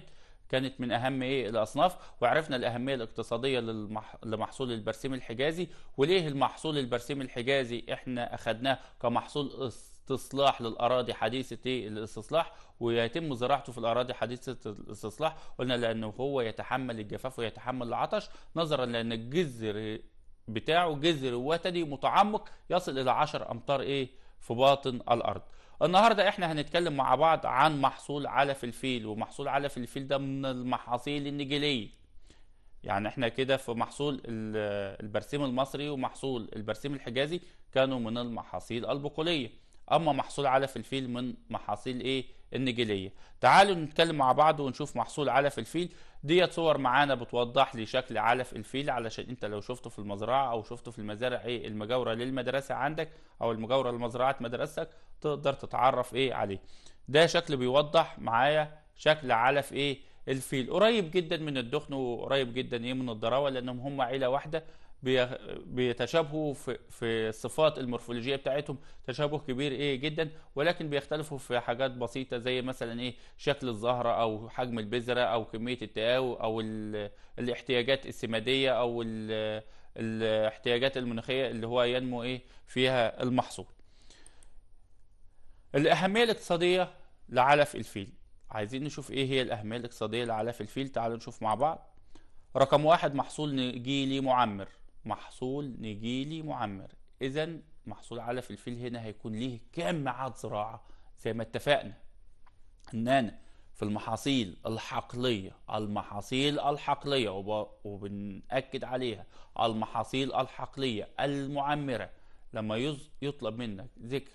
كانت من اهم ايه الاصناف وعرفنا الاهميه الاقتصاديه للمح... لمحصول البرسيم الحجازي وليه المحصول البرسيم الحجازي احنا اخدناه كمحصول استصلاح للاراضي حديثه الاستصلاح ويتم زراعته في الاراضي حديثه الاستصلاح قلنا لانه هو يتحمل الجفاف ويتحمل العطش نظرا لان الجذر بتاعه جذر وتدي متعمق يصل الى 10 امتار ايه في باطن الارض النهارده احنا هنتكلم مع بعض عن محصول علف الفيل ومحصول علف الفيل ده من المحاصيل النجيليه يعني احنا كده في محصول البرسيم المصري ومحصول البرسيم الحجازي كانوا من المحاصيل البقوليه اما محصول علف الفيل من محاصيل ايه النجيليه تعالوا نتكلم مع بعض ونشوف محصول علف الفيل ديت صور معانا بتوضح لي شكل علف الفيل علشان انت لو شفته في المزرعه او شفته في المزارع ايه المجاوره للمدرسه عندك او المجاوره لمزرعه مدرستك تقدر تتعرف ايه عليه ده شكل بيوضح معايا شكل علف ايه الفيل قريب جدا من الدخن وقريب جدا ايه من الضراوه لانهم هم عيله واحده بيتشابهوا في, في الصفات المورفولوجيه بتاعتهم تشابه كبير ايه جدا ولكن بيختلفوا في حاجات بسيطه زي مثلا ايه شكل الزهره او حجم البذره او كميه التقاو او الاحتياجات السماديه او الاحتياجات المناخيه اللي هو ينمو ايه فيها المحصول. الاهميه الاقتصاديه لعلف الفيل عايزين نشوف ايه هي الاهميه الاقتصاديه لعلف الفيل تعالوا نشوف مع بعض. رقم واحد محصول نجيلي معمر محصول نجيلي معمر اذا محصول على فلفل هنا هيكون ليه كام معاد زراعه زي ما اتفقنا ان انا في المحاصيل الحقليه المحاصيل الحقليه وب... وبنأكد عليها المحاصيل الحقليه المعمره لما يز... يطلب منك ذكر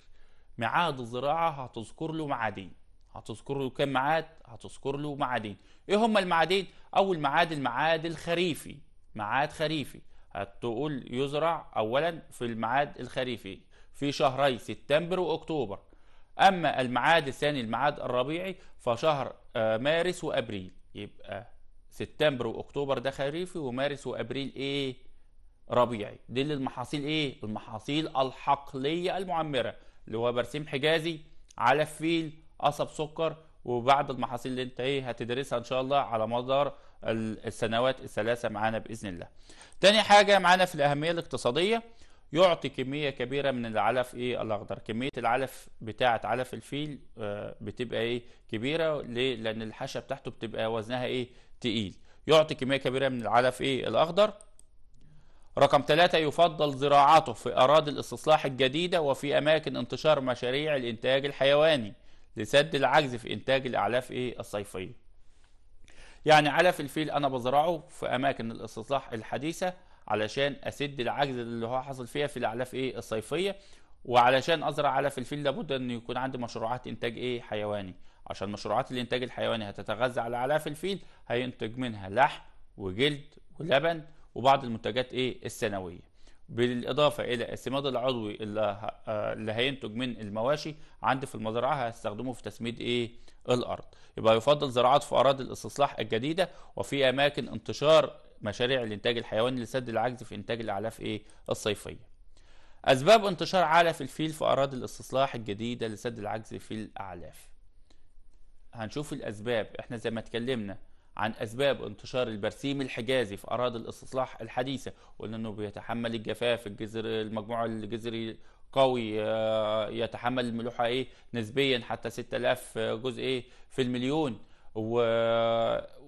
ميعاد الزراعه هتذكر له معادين هتذكر له كام معاد هتذكر له معادين ايه هما المعادين اول معاد المعاد الخريفي معاد خريفي هتقول يزرع أولا في الميعاد الخريفي في شهري سبتمبر وأكتوبر أما الميعاد الثاني الميعاد الربيعي فشهر آه، مارس وأبريل يبقى سبتمبر وأكتوبر ده خريفي ومارس وأبريل إيه ربيعي دي المحاصيل إيه المحاصيل الحقلية المعمرة اللي هو برسيم حجازي على فيل قصب سكر وبعض المحاصيل اللي انت ايه هتدرسها ان شاء الله على مدار السنوات الثلاثه معانا باذن الله. تاني حاجه معانا في الاهميه الاقتصاديه يعطي كميه كبيره من العلف ايه الاخضر كميه العلف بتاعه علف الفيل آه، بتبقى ايه كبيره ليه لان الحشه بتاعته بتبقى وزنها ايه تقيل يعطي كميه كبيره من العلف ايه الاخضر رقم ثلاثة يفضل زراعته في أراضي الاستصلاح الجديدة وفي أماكن انتشار مشاريع الإنتاج الحيواني لسد العجز في إنتاج الأعلاف إيه الصيفية يعني علف الفيل أنا بزرعه في أماكن الاستصلاح الحديثة علشان أسد العجز اللي هو حصل فيها في الأعلاف إيه الصيفية وعلشان أزرع علف الفيل لابد أن يكون عندي مشروعات إنتاج إيه حيواني عشان مشروعات الإنتاج الحيواني هتتغذى على علف الفيل هينتج منها لحم وجلد ولبن وبعض المنتجات إيه السنوية بالاضافه الى السماد العضوي آه، اللي, هينتج من المواشي عندي في المزرعه هستخدمه في تسميد ايه الارض يبقى يفضل زراعات في اراضي الاستصلاح الجديده وفي اماكن انتشار مشاريع الانتاج الحيواني لسد العجز في انتاج الاعلاف ايه الصيفيه اسباب انتشار علف الفيل في اراضي الاستصلاح الجديده لسد العجز في الاعلاف هنشوف الاسباب احنا زي ما اتكلمنا عن أسباب انتشار البرسيم الحجازي في أراضي الاستصلاح الحديثة قلنا أنه بيتحمل الجفاف الجزر المجموع الجزري قوي آه، يتحمل الملوحة إيه نسبيا حتى 6000 جزء إيه في المليون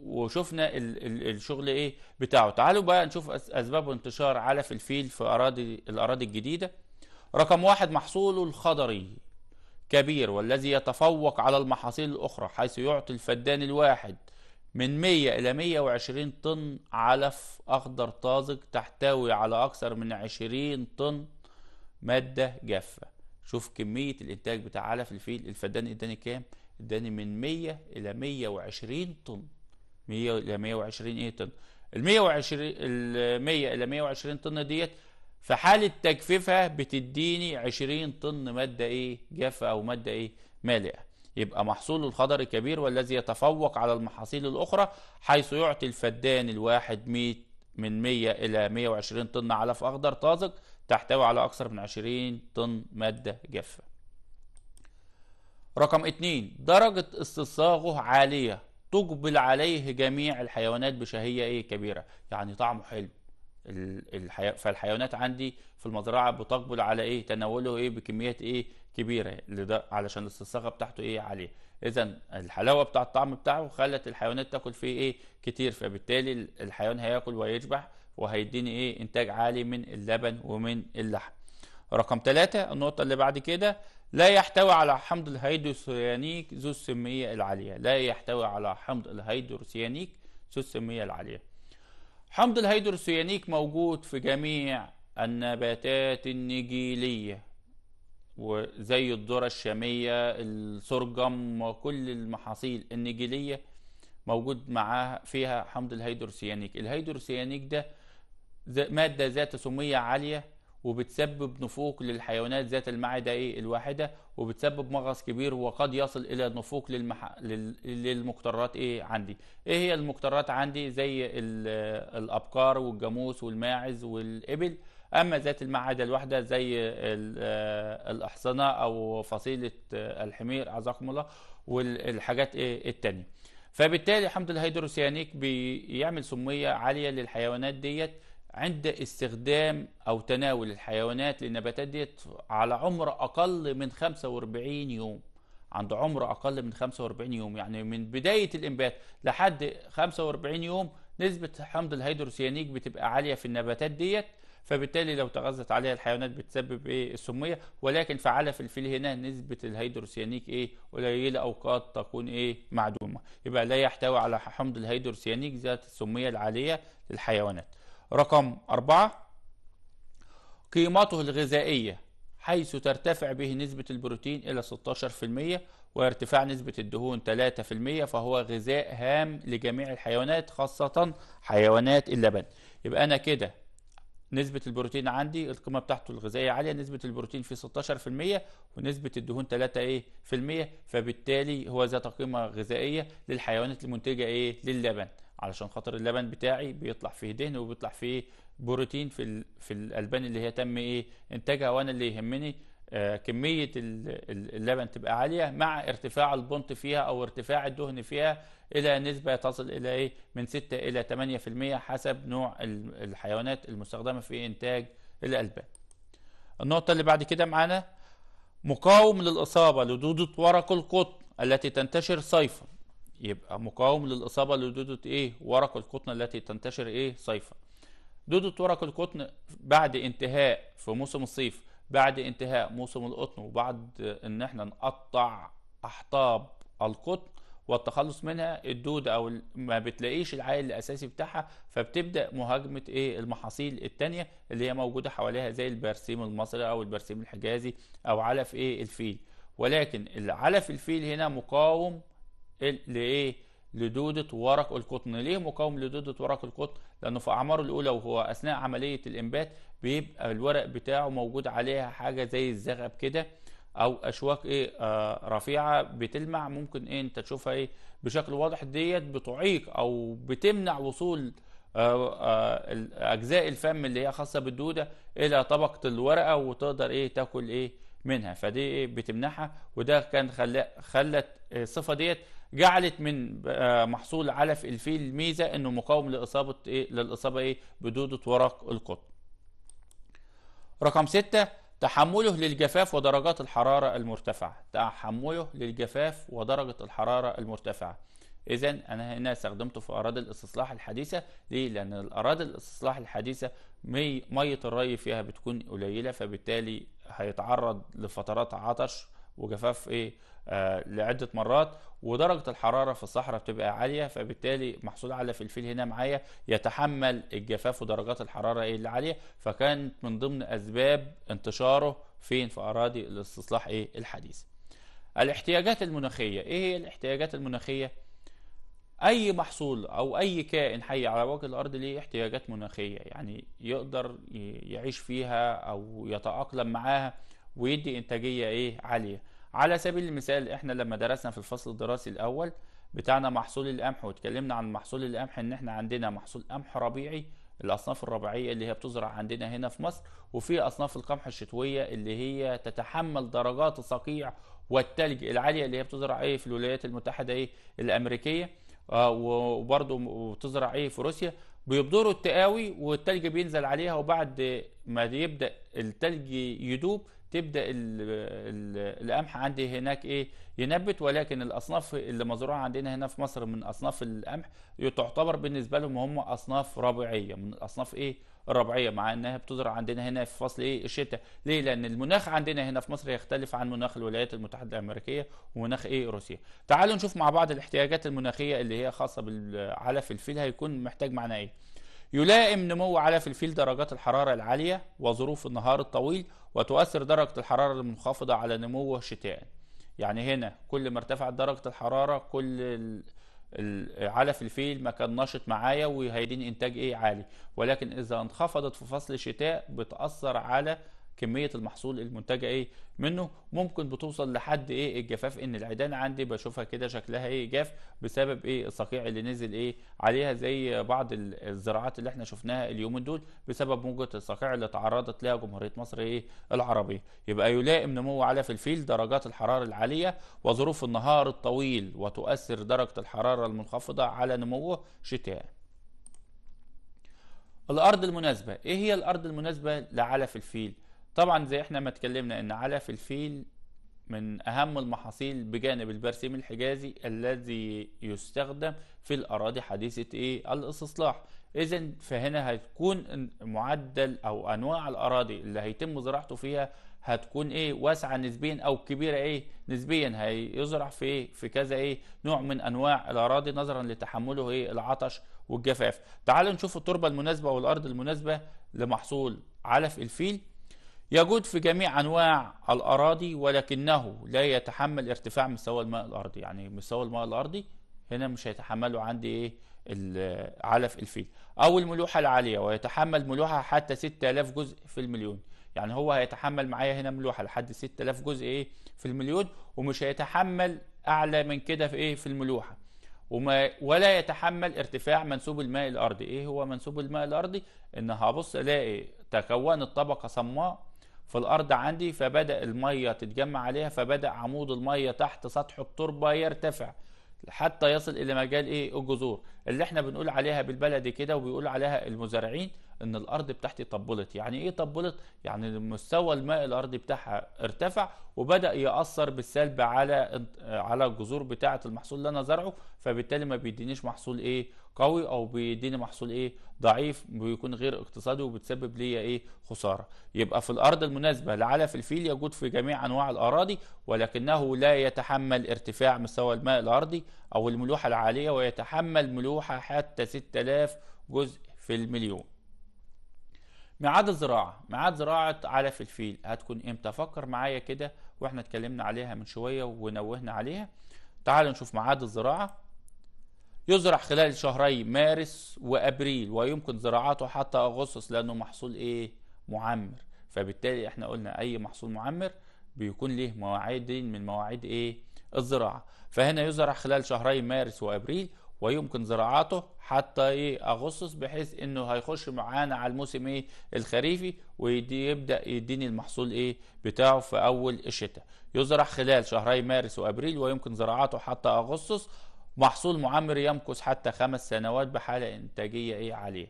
وشفنا الشغل ايه بتاعه تعالوا بقى نشوف اسباب انتشار علف الفيل في اراضي الاراضي الجديده رقم واحد محصوله الخضري كبير والذي يتفوق على المحاصيل الاخرى حيث يعطي الفدان الواحد من 100 إلى 120 طن علف أخضر طازج تحتوي على أكثر من 20 طن مادة جافة شوف كمية الإنتاج بتاع علف الفيل الفدان إداني كام؟ إداني من 100 إلى 120 طن 100 إلى 120 إيه طن؟ ال 120 ال 100 إلى 120 طن ديت في حالة تجفيفها بتديني 20 طن مادة إيه؟ جافة أو مادة إيه؟ مالئة يبقى محصول الخضر كبير والذي يتفوق على المحاصيل الأخرى حيث يعطي الفدان الواحد 100 من 100 إلى 120 طن علف أخضر طازج تحتوي على أكثر من 20 طن مادة جافة رقم 2 درجة استصاغه عالية تقبل عليه جميع الحيوانات بشهية إيه كبيرة يعني طعمه حلو الحي... فالحيوانات عندي في المزرعه بتقبل على ايه تناوله ايه بكميات ايه كبيره لده علشان الصلصه بتاعته ايه عاليه اذا الحلاوه بتاع الطعم بتاعه خلت الحيوانات تاكل فيه ايه كتير فبالتالي الحيوان هياكل ويشبع وهيديني ايه انتاج عالي من اللبن ومن اللحم رقم ثلاثة النقطة اللي بعد كده لا يحتوي على حمض الهيدروسيانيك ذو السمية العالية لا يحتوي على حمض الهيدروسيانيك ذو السمية العالية حمض الهيدروسيانيك موجود في جميع النباتات النجيلية وزي الذره الشاميه السرجم وكل المحاصيل النجيليه موجود معاها فيها حمض الهيدروسيانيك الهيدروسيانيك ده ماده ذات سميه عاليه وبتسبب نفوق للحيوانات ذات المعده ايه الواحده وبتسبب مغص كبير وقد يصل الى نفوق للمح... للمقترات ايه عندي ايه هي المقترات عندي زي الابقار والجاموس والماعز والابل اما ذات المعهد الواحده زي آه، الاحصنه او فصيله آه، الحمير اعزكم الله والحاجات إيه الثانيه فبالتالي حمض الهيدروسيانيك بيعمل سميه عاليه للحيوانات ديت عند استخدام او تناول الحيوانات للنباتات ديت على عمر اقل من 45 يوم عند عمر اقل من 45 يوم يعني من بدايه الانبات لحد 45 يوم نسبه حمض الهيدروسيانيك بتبقى عاليه في النباتات ديت فبالتالي لو تغذت عليها الحيوانات بتسبب ايه السميه ولكن علف الفيل هنا نسبه الهيدروسيانيك ايه قليله اوقات تكون ايه معدومه يبقى لا يحتوي على حمض الهيدروسيانيك ذات السميه العاليه للحيوانات رقم أربعة قيمته الغذائية حيث ترتفع به نسبة البروتين إلى 16% وارتفاع نسبة الدهون 3% فهو غذاء هام لجميع الحيوانات خاصة حيوانات اللبن يبقى أنا كده نسبة البروتين عندي القيمة بتاعته الغذائية عالية نسبة البروتين في 16% ونسبة الدهون 3 ايه في المية فبالتالي هو ذات قيمة غذائية للحيوانات المنتجة ايه للبن علشان خاطر اللبن بتاعي بيطلع فيه دهن وبيطلع فيه بروتين في في الالبان اللي هي تم ايه انتاجها وانا اللي يهمني آه كميه اللبن تبقى عاليه مع ارتفاع البنط فيها او ارتفاع الدهن فيها إلى نسبة تصل إلى إيه من 6 إلى 8% حسب نوع الحيوانات المستخدمة في إنتاج الألبان النقطة اللي بعد كده معانا مقاوم للإصابة لدودة ورق القطن التي تنتشر صيفا يبقى مقاوم للإصابة لدودة إيه ورق القطن التي تنتشر إيه صيفا دودة ورق القطن بعد انتهاء في موسم الصيف بعد انتهاء موسم القطن وبعد ان احنا نقطع احطاب القطن والتخلص منها الدودة او ما بتلاقيش العائل الاساسي بتاعها فبتبدا مهاجمه ايه المحاصيل الثانيه اللي هي موجوده حواليها زي البرسيم المصري او البرسيم الحجازي او علف ايه الفيل ولكن علف الفيل هنا مقاوم لايه لدودة ورق القطن ليه مقاوم لدودة ورق القطن لأنه في أعماره الأولى وهو أثناء عملية الإنبات بيبقى الورق بتاعه موجود عليها حاجة زي الزغب كده او اشواك ايه آه رفيعه بتلمع ممكن ايه انت تشوفها ايه بشكل واضح ديت بتعيق او بتمنع وصول آه آه اجزاء الفم اللي هي خاصه بالدوده الى طبقه الورقه وتقدر ايه تاكل ايه منها فدي ايه بتمنعها وده كان خلى خلت الصفه ديت جعلت من آه، محصول علف الفيل ميزه انه مقاوم لاصابه ايه للاصابه ايه بدوده ورق القطن رقم ستة تحمله للجفاف ودرجات الحرارة المرتفعة تحمله للجفاف ودرجة الحرارة المرتفعة إذا أنا هنا استخدمته في أراضي الاستصلاح الحديثة ليه؟ لأن الأراضي الاستصلاح الحديثة مية الري فيها بتكون قليلة فبالتالي هيتعرض لفترات عطش وجفاف ايه آه لعده مرات ودرجه الحراره في الصحراء بتبقى عاليه فبالتالي محصول على فلفل هنا معايا يتحمل الجفاف ودرجات الحراره ايه اللي عاليه فكانت من ضمن اسباب انتشاره فين في اراضي الاستصلاح ايه الحديث الاحتياجات المناخيه ايه هي الاحتياجات المناخيه اي محصول او اي كائن حي على وجه الارض ليه احتياجات مناخيه يعني يقدر يعيش فيها او يتاقلم معاها ويدي انتاجيه ايه عاليه على سبيل المثال احنا لما درسنا في الفصل الدراسي الاول بتاعنا محصول القمح واتكلمنا عن محصول القمح ان احنا عندنا محصول قمح ربيعي الاصناف الربيعيه اللي هي بتزرع عندنا هنا في مصر وفي اصناف القمح الشتويه اللي هي تتحمل درجات الصقيع والتلج العاليه اللي هي بتزرع ايه في الولايات المتحده ايه الامريكيه آه وبرضه بتزرع ايه في روسيا بيبدروا التقاوي والتلج بينزل عليها وبعد ما يبدا التلج يدوب تبدا القمح عندي هناك ايه ينبت ولكن الاصناف اللي مزروعه عندنا هنا في مصر من اصناف القمح تعتبر بالنسبه لهم هم اصناف ربيعيه من اصناف ايه الربيعيه مع انها بتزرع عندنا هنا في فصل ايه الشتاء ليه لان المناخ عندنا هنا في مصر يختلف عن مناخ الولايات المتحده الامريكيه ومناخ ايه روسيا تعالوا نشوف مع بعض الاحتياجات المناخيه اللي هي خاصه بالعلف الفيل هيكون محتاج معنا ايه يلائم نمو علف الفيل درجات الحرارة العالية وظروف النهار الطويل وتؤثر درجة الحرارة المنخفضة على نموه شتاء يعني هنا كل ما ارتفعت درجة الحرارة كل علف الفيل ما كان نشط معايا وهيدين انتاج ايه عالي ولكن اذا انخفضت في فصل الشتاء بتأثر على كميه المحصول المنتجه ايه منه ممكن بتوصل لحد ايه الجفاف ان العيدان عندي بشوفها كده شكلها ايه جاف بسبب ايه الصقيع اللي نزل ايه عليها زي بعض الزراعات اللي احنا شفناها اليومين دول بسبب موجه الصقيع اللي تعرضت لها جمهوريه مصر ايه العربيه يبقى يلائم نمو على في الفيل درجات الحراره العاليه وظروف النهار الطويل وتؤثر درجه الحراره المنخفضه على نموه شتاء الأرض المناسبة إيه هي الأرض المناسبة لعلف الفيل؟ طبعا زي احنا ما اتكلمنا ان علف الفيل من أهم المحاصيل بجانب البرسيم الحجازي الذي يستخدم في الأراضي حديثة إيه؟ الاستصلاح إذا فهنا هتكون معدل أو أنواع الأراضي اللي هيتم زراعته فيها هتكون إيه واسعة نسبيا أو كبيرة إيه نسبيا هيزرع في إيه في كذا إيه نوع من أنواع الأراضي نظرا لتحمله إيه العطش والجفاف تعالوا نشوف التربة المناسبة والأرض المناسبة لمحصول علف الفيل يجود في جميع أنواع الأراضي ولكنه لا يتحمل ارتفاع مستوى الماء الأرضي يعني مستوى الماء الأرضي هنا مش هيتحمله عندي إيه علف الفيل أو الملوحة العالية ويتحمل ملوحة حتى 6000 جزء في المليون يعني هو هيتحمل معايا هنا ملوحة لحد 6000 جزء إيه في المليون ومش هيتحمل أعلى من كده في إيه في الملوحة وما ولا يتحمل ارتفاع منسوب الماء الأرضي إيه هو منسوب الماء الأرضي إن هبص ألاقي تكونت طبقة صماء في الارض عندي فبدا الميه تتجمع عليها فبدا عمود الميه تحت سطح التربه يرتفع حتى يصل الى مجال ايه الجذور اللي احنا بنقول عليها بالبلدي كده وبيقول عليها المزارعين ان الارض بتاعتي طبلت يعني ايه طبلت يعني مستوى الماء الارضي بتاعها ارتفع وبدا ياثر بالسلب على على الجذور بتاعه المحصول اللي انا زرعه فبالتالي ما بيدينيش محصول ايه قوي او بيديني محصول ايه ضعيف بيكون غير اقتصادي وبتسبب ليا ايه خساره يبقى في الارض المناسبه لعلف الفيل يجود في جميع انواع الاراضي ولكنه لا يتحمل ارتفاع مستوى الماء الارضي او الملوحه العاليه ويتحمل ملوحه حتى 6000 جزء في المليون ميعاد الزراعه ميعاد زراعه علف الفيل هتكون امتى فكر معايا كده واحنا اتكلمنا عليها من شويه ونوهنا عليها تعال نشوف ميعاد الزراعه يزرع خلال شهري مارس وابريل ويمكن زراعته حتى اغسطس لانه محصول ايه معمر فبالتالي احنا قلنا اي محصول معمر بيكون له مواعيد من مواعيد ايه الزراعه فهنا يزرع خلال شهري مارس وابريل ويمكن زراعته حتى ايه اغسطس بحيث انه هيخش معانا على الموسم ايه الخريفي ويبدا يديني المحصول ايه بتاعه في اول الشتاء يزرع خلال شهري مارس وابريل ويمكن زراعته حتى اغسطس محصول معمر يمكث حتى خمس سنوات بحاله انتاجيه ايه عاليه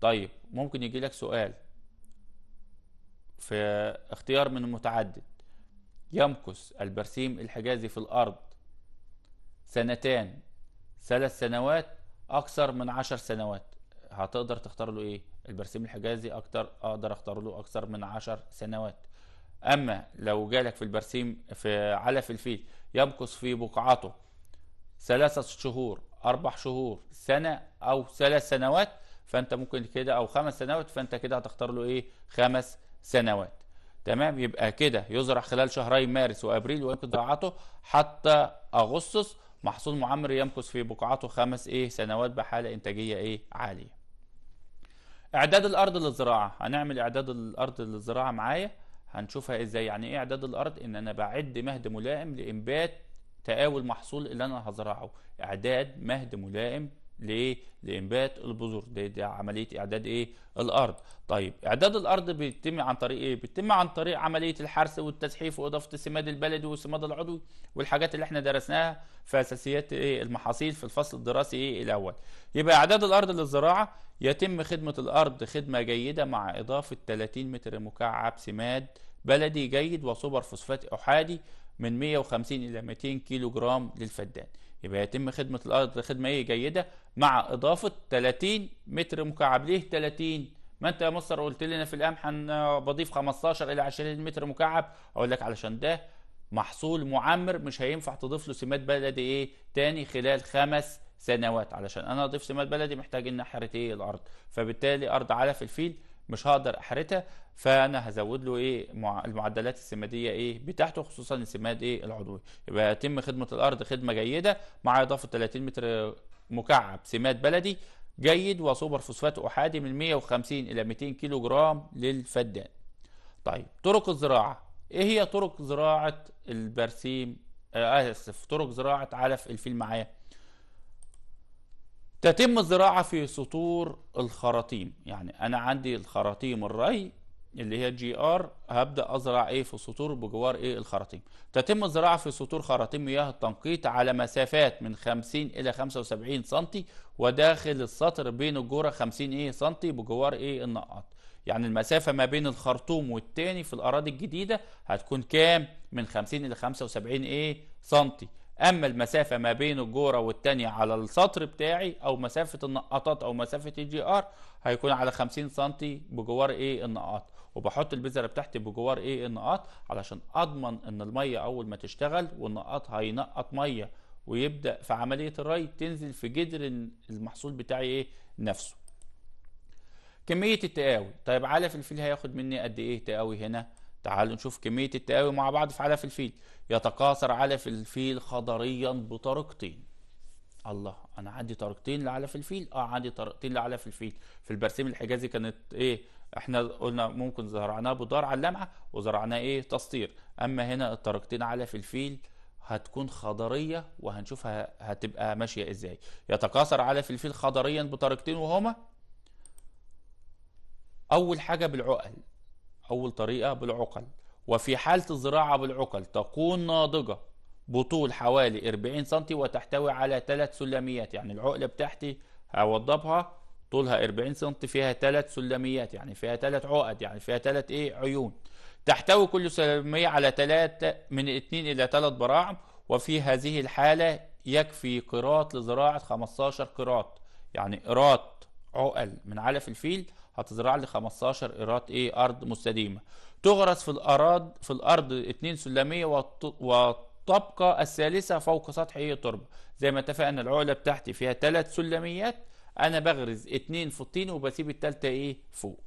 طيب ممكن يجي لك سؤال في اختيار من المتعدد يمكث البرسيم الحجازي في الارض سنتان ثلاث سنوات اكثر من عشر سنوات هتقدر تختار له ايه البرسيم الحجازي اكتر اقدر اختار له اكثر من عشر سنوات اما لو جالك في البرسيم في علف الفيل يمكث في بقعته ثلاثة شهور اربع شهور سنة او ثلاث سنوات فانت ممكن كده او خمس سنوات فانت كده هتختار له ايه خمس سنوات تمام يبقى كده يزرع خلال شهرين مارس وابريل ويمكن زراعته حتى اغسطس محصول معمر يمكث في بقعته خمس ايه سنوات بحاله انتاجيه ايه عاليه اعداد الارض للزراعه هنعمل اعداد الارض للزراعه معايا هنشوفها ازاي يعني ايه اعداد الارض ان انا بعد مهد ملائم لانبات تقاوي المحصول اللي انا هزرعه اعداد مهد ملائم ليه؟ لانبات البذور دي, دي عمليه اعداد ايه؟ الارض. طيب اعداد الارض بيتم عن طريق ايه؟ بيتم عن طريق عمليه الحرث والتسحيف واضافه السماد البلدي والسماد العضوي والحاجات اللي احنا درسناها في اساسيات ايه؟ المحاصيل في الفصل الدراسي ايه؟ الاول. يبقى اعداد الارض للزراعه يتم خدمه الارض خدمه جيده مع اضافه 30 متر مكعب سماد بلدي جيد وسوبر فوسفات احادي من 150 الى 200 كيلو جرام للفدان. يبقى يتم خدمة الأرض خدمة إيه جيدة مع إضافة 30 متر مكعب ليه 30 ما انت يا مصر قلت لنا في القمح بضيف 15 الى 20 متر مكعب اقول لك علشان ده محصول معمر مش هينفع تضيف له سمات بلدي ايه تاني خلال خمس سنوات علشان انا اضيف سمات بلدي محتاج ان ناحية ايه الارض فبالتالي ارض علف الفيل مش هقدر احرتها فانا هزود له ايه المعدلات السماديه ايه بتاعته خصوصا السماد ايه العضوي يبقى يتم خدمه الارض خدمه جيده مع اضافه 30 متر مكعب سماد بلدي جيد وسوبر فوسفات احادي من 150 الى 200 كيلو جرام للفدان طيب طرق الزراعه ايه هي طرق زراعه البرسيم آه، اسف طرق زراعه علف الفيل معايا تتم الزراعة في سطور الخراطيم يعني أنا عندي الخراطيم الري اللي هي جي ار هبدأ أزرع إيه في السطور بجوار إيه الخراطيم تتم الزراعة في سطور خراطيم مياه التنقيط على مسافات من 50 إلى 75 سم وداخل السطر بين الجورة 50 إيه سم بجوار إيه النقاط يعني المسافة ما بين الخرطوم والتاني في الأراضي الجديدة هتكون كام من 50 إلى 75 إيه سم اما المسافه ما بين الجوره والتانيه على السطر بتاعي او مسافه النقاطات او مسافه الجي ار هيكون على 50 سم بجوار ايه النقاط وبحط البذره بتاعتي بجوار ايه النقاط علشان اضمن ان الميه اول ما تشتغل والنقاط هينقط ميه ويبدا في عمليه الري تنزل في جدر المحصول بتاعي ايه نفسه كميه التقاوي طيب علف الفيل هياخد مني قد ايه تقاوي هنا تعالوا نشوف كميه التقاوي مع بعض في علف الفيل يتقاصر علف الفيل خضريا بطريقتين الله انا عندي طريقتين لعلف الفيل اه عندي طريقتين لعلف الفيل في البرسيم الحجازي كانت ايه احنا قلنا ممكن زرعناه بدار على اللمعه وزرعناه ايه تسطير اما هنا الطريقتين علف الفيل هتكون خضريه وهنشوفها هتبقى ماشيه ازاي يتقاصر علف الفيل خضريا بطريقتين وهما اول حاجه بالعقل اول طريقه بالعقل وفي حالة الزراعة بالعقل تكون ناضجة بطول حوالي 40 سم وتحتوي على ثلاث سلميات يعني العقلة بتاعتي هوضبها طولها 40 سم فيها ثلاث سلميات يعني فيها ثلاث عقد يعني فيها ثلاث ايه عيون تحتوي كل سلمية على ثلاث من 2 إلى ثلاث براعم وفي هذه الحالة يكفي قراط لزراعة 15 قراط يعني قراط عقل من علف الفيل هتزرع لي 15 قراط ايه ارض مستديمه تغرس في الأراض في الأرض اتنين سلمية والطبقة الثالثة فوق سطح هي تربة زي ما اتفقنا العقلة بتاعتي فيها تلات سلميات أنا بغرز اتنين في الطين وبسيب التالتة إيه فوق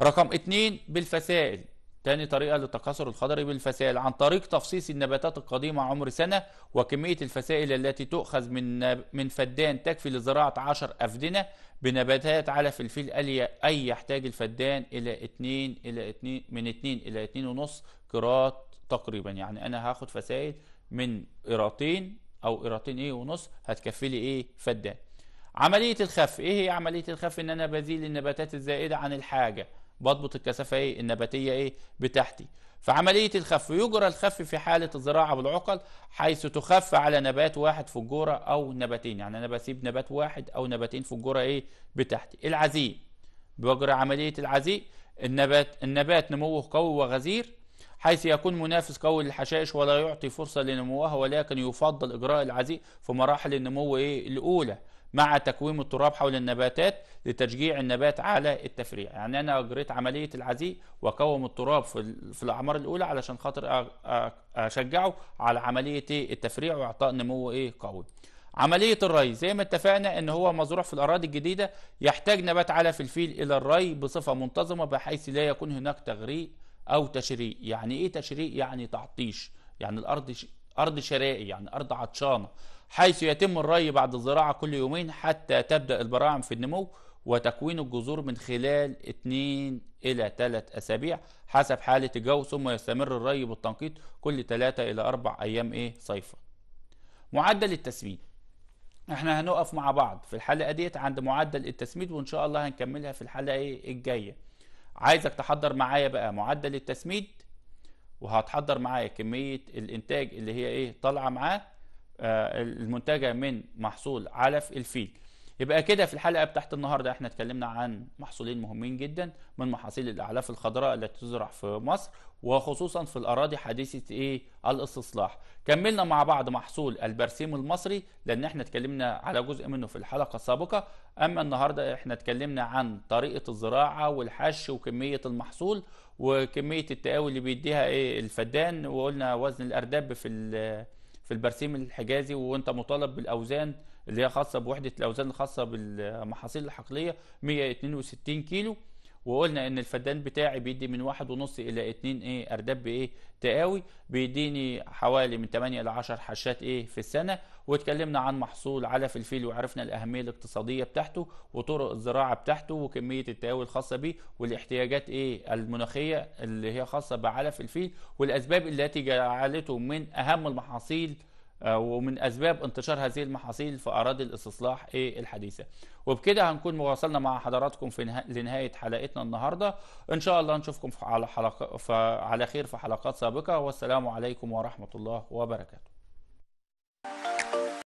رقم اتنين بالفسائل تاني طريقة للتكاثر الخضري بالفسائل عن طريق تفصيص النباتات القديمة عمر سنة وكمية الفسائل التي تؤخذ من من فدان تكفي لزراعة 10 أفدنة بنباتات على الفيل أليا أي يحتاج الفدان إلى 2 إلى 2 من 2 إلى 2.5 كرات تقريبا يعني أنا هاخد فسائل من قراطين أو قراطين إيه ونص هتكفي لي إيه فدان. عملية الخف إيه هي عملية الخف إن أنا بزيل النباتات الزائدة عن الحاجة بضبط الكثافه ايه النباتيه ايه بتاعتي فعمليه الخف يجرى الخف في حاله الزراعه بالعقل حيث تخف على نبات واحد في الجوره او نباتين يعني انا بسيب نبات واحد او نباتين في الجوره ايه بتاعتي العزيء بجرى عمليه العزيء النبات النبات نموه قوي وغزير حيث يكون منافس قوي للحشائش ولا يعطي فرصة لنموها ولكن يفضل إجراء العزيء في مراحل النمو إيه الأولى مع تكويم التراب حول النباتات لتشجيع النبات على التفريع يعني انا اجريت عمليه العزيء واكوم التراب في, في الاعمار الاولى علشان خاطر اشجعه على عمليه إيه؟ التفريع واعطاء نمو ايه قوي عملية الري زي ما اتفقنا ان هو مزروع في الاراضي الجديدة يحتاج نبات على الفيل الى الري بصفة منتظمة بحيث لا يكون هناك تغريق او تشريق يعني ايه تشريق يعني تعطيش يعني الارض ش... ارض شرائي يعني ارض عطشانة حيث يتم الري بعد الزراعة كل يومين حتى تبدأ البراعم في النمو وتكوين الجذور من خلال 2 إلى 3 أسابيع حسب حالة الجو ثم يستمر الري بالتنقيط كل 3 إلى 4 أيام إيه صيفا معدل التسميد احنا هنقف مع بعض في الحلقة ديت عند معدل التسميد وإن شاء الله هنكملها في الحلقة إيه الجاية عايزك تحضر معايا بقى معدل التسميد وهتحضر معايا كمية الإنتاج اللي هي إيه طالعة معاه آه، المنتجه من محصول علف الفيل يبقى كده في الحلقه بتاعت النهارده احنا اتكلمنا عن محصولين مهمين جدا من محاصيل الاعلاف الخضراء التي تزرع في مصر وخصوصا في الاراضي حديثه ايه الاستصلاح كملنا مع بعض محصول البرسيم المصري لان احنا اتكلمنا على جزء منه في الحلقه السابقه اما النهارده احنا اتكلمنا عن طريقه الزراعه والحش وكميه المحصول وكميه التقاوي اللي بيديها ايه الفدان وقلنا وزن الارداب في في البرسيم الحجازي وانت مطالب بالاوزان اللي هي خاصه بوحده الاوزان الخاصه بالمحاصيل الحقليه 162 كيلو وقلنا ان الفدان بتاعي بيدي من واحد ونص الى اتنين ايه ارداب بايه تقاوي بيديني حوالي من 8 الى 10 حشات ايه في السنه واتكلمنا عن محصول علف الفيل وعرفنا الاهميه الاقتصاديه بتاعته وطرق الزراعه بتاعته وكميه التقاوي الخاصه بيه والاحتياجات ايه المناخيه اللي هي خاصه بعلف الفيل والاسباب التي جعلته من اهم المحاصيل آه، ومن اسباب انتشار هذه المحاصيل في اراضي الاستصلاح إيه، الحديثه وبكده هنكون مواصلنا مع حضراتكم في لنهايه حلقتنا النهارده ان شاء الله نشوفكم في على حلقه في... على خير في حلقات سابقه والسلام عليكم ورحمه الله وبركاته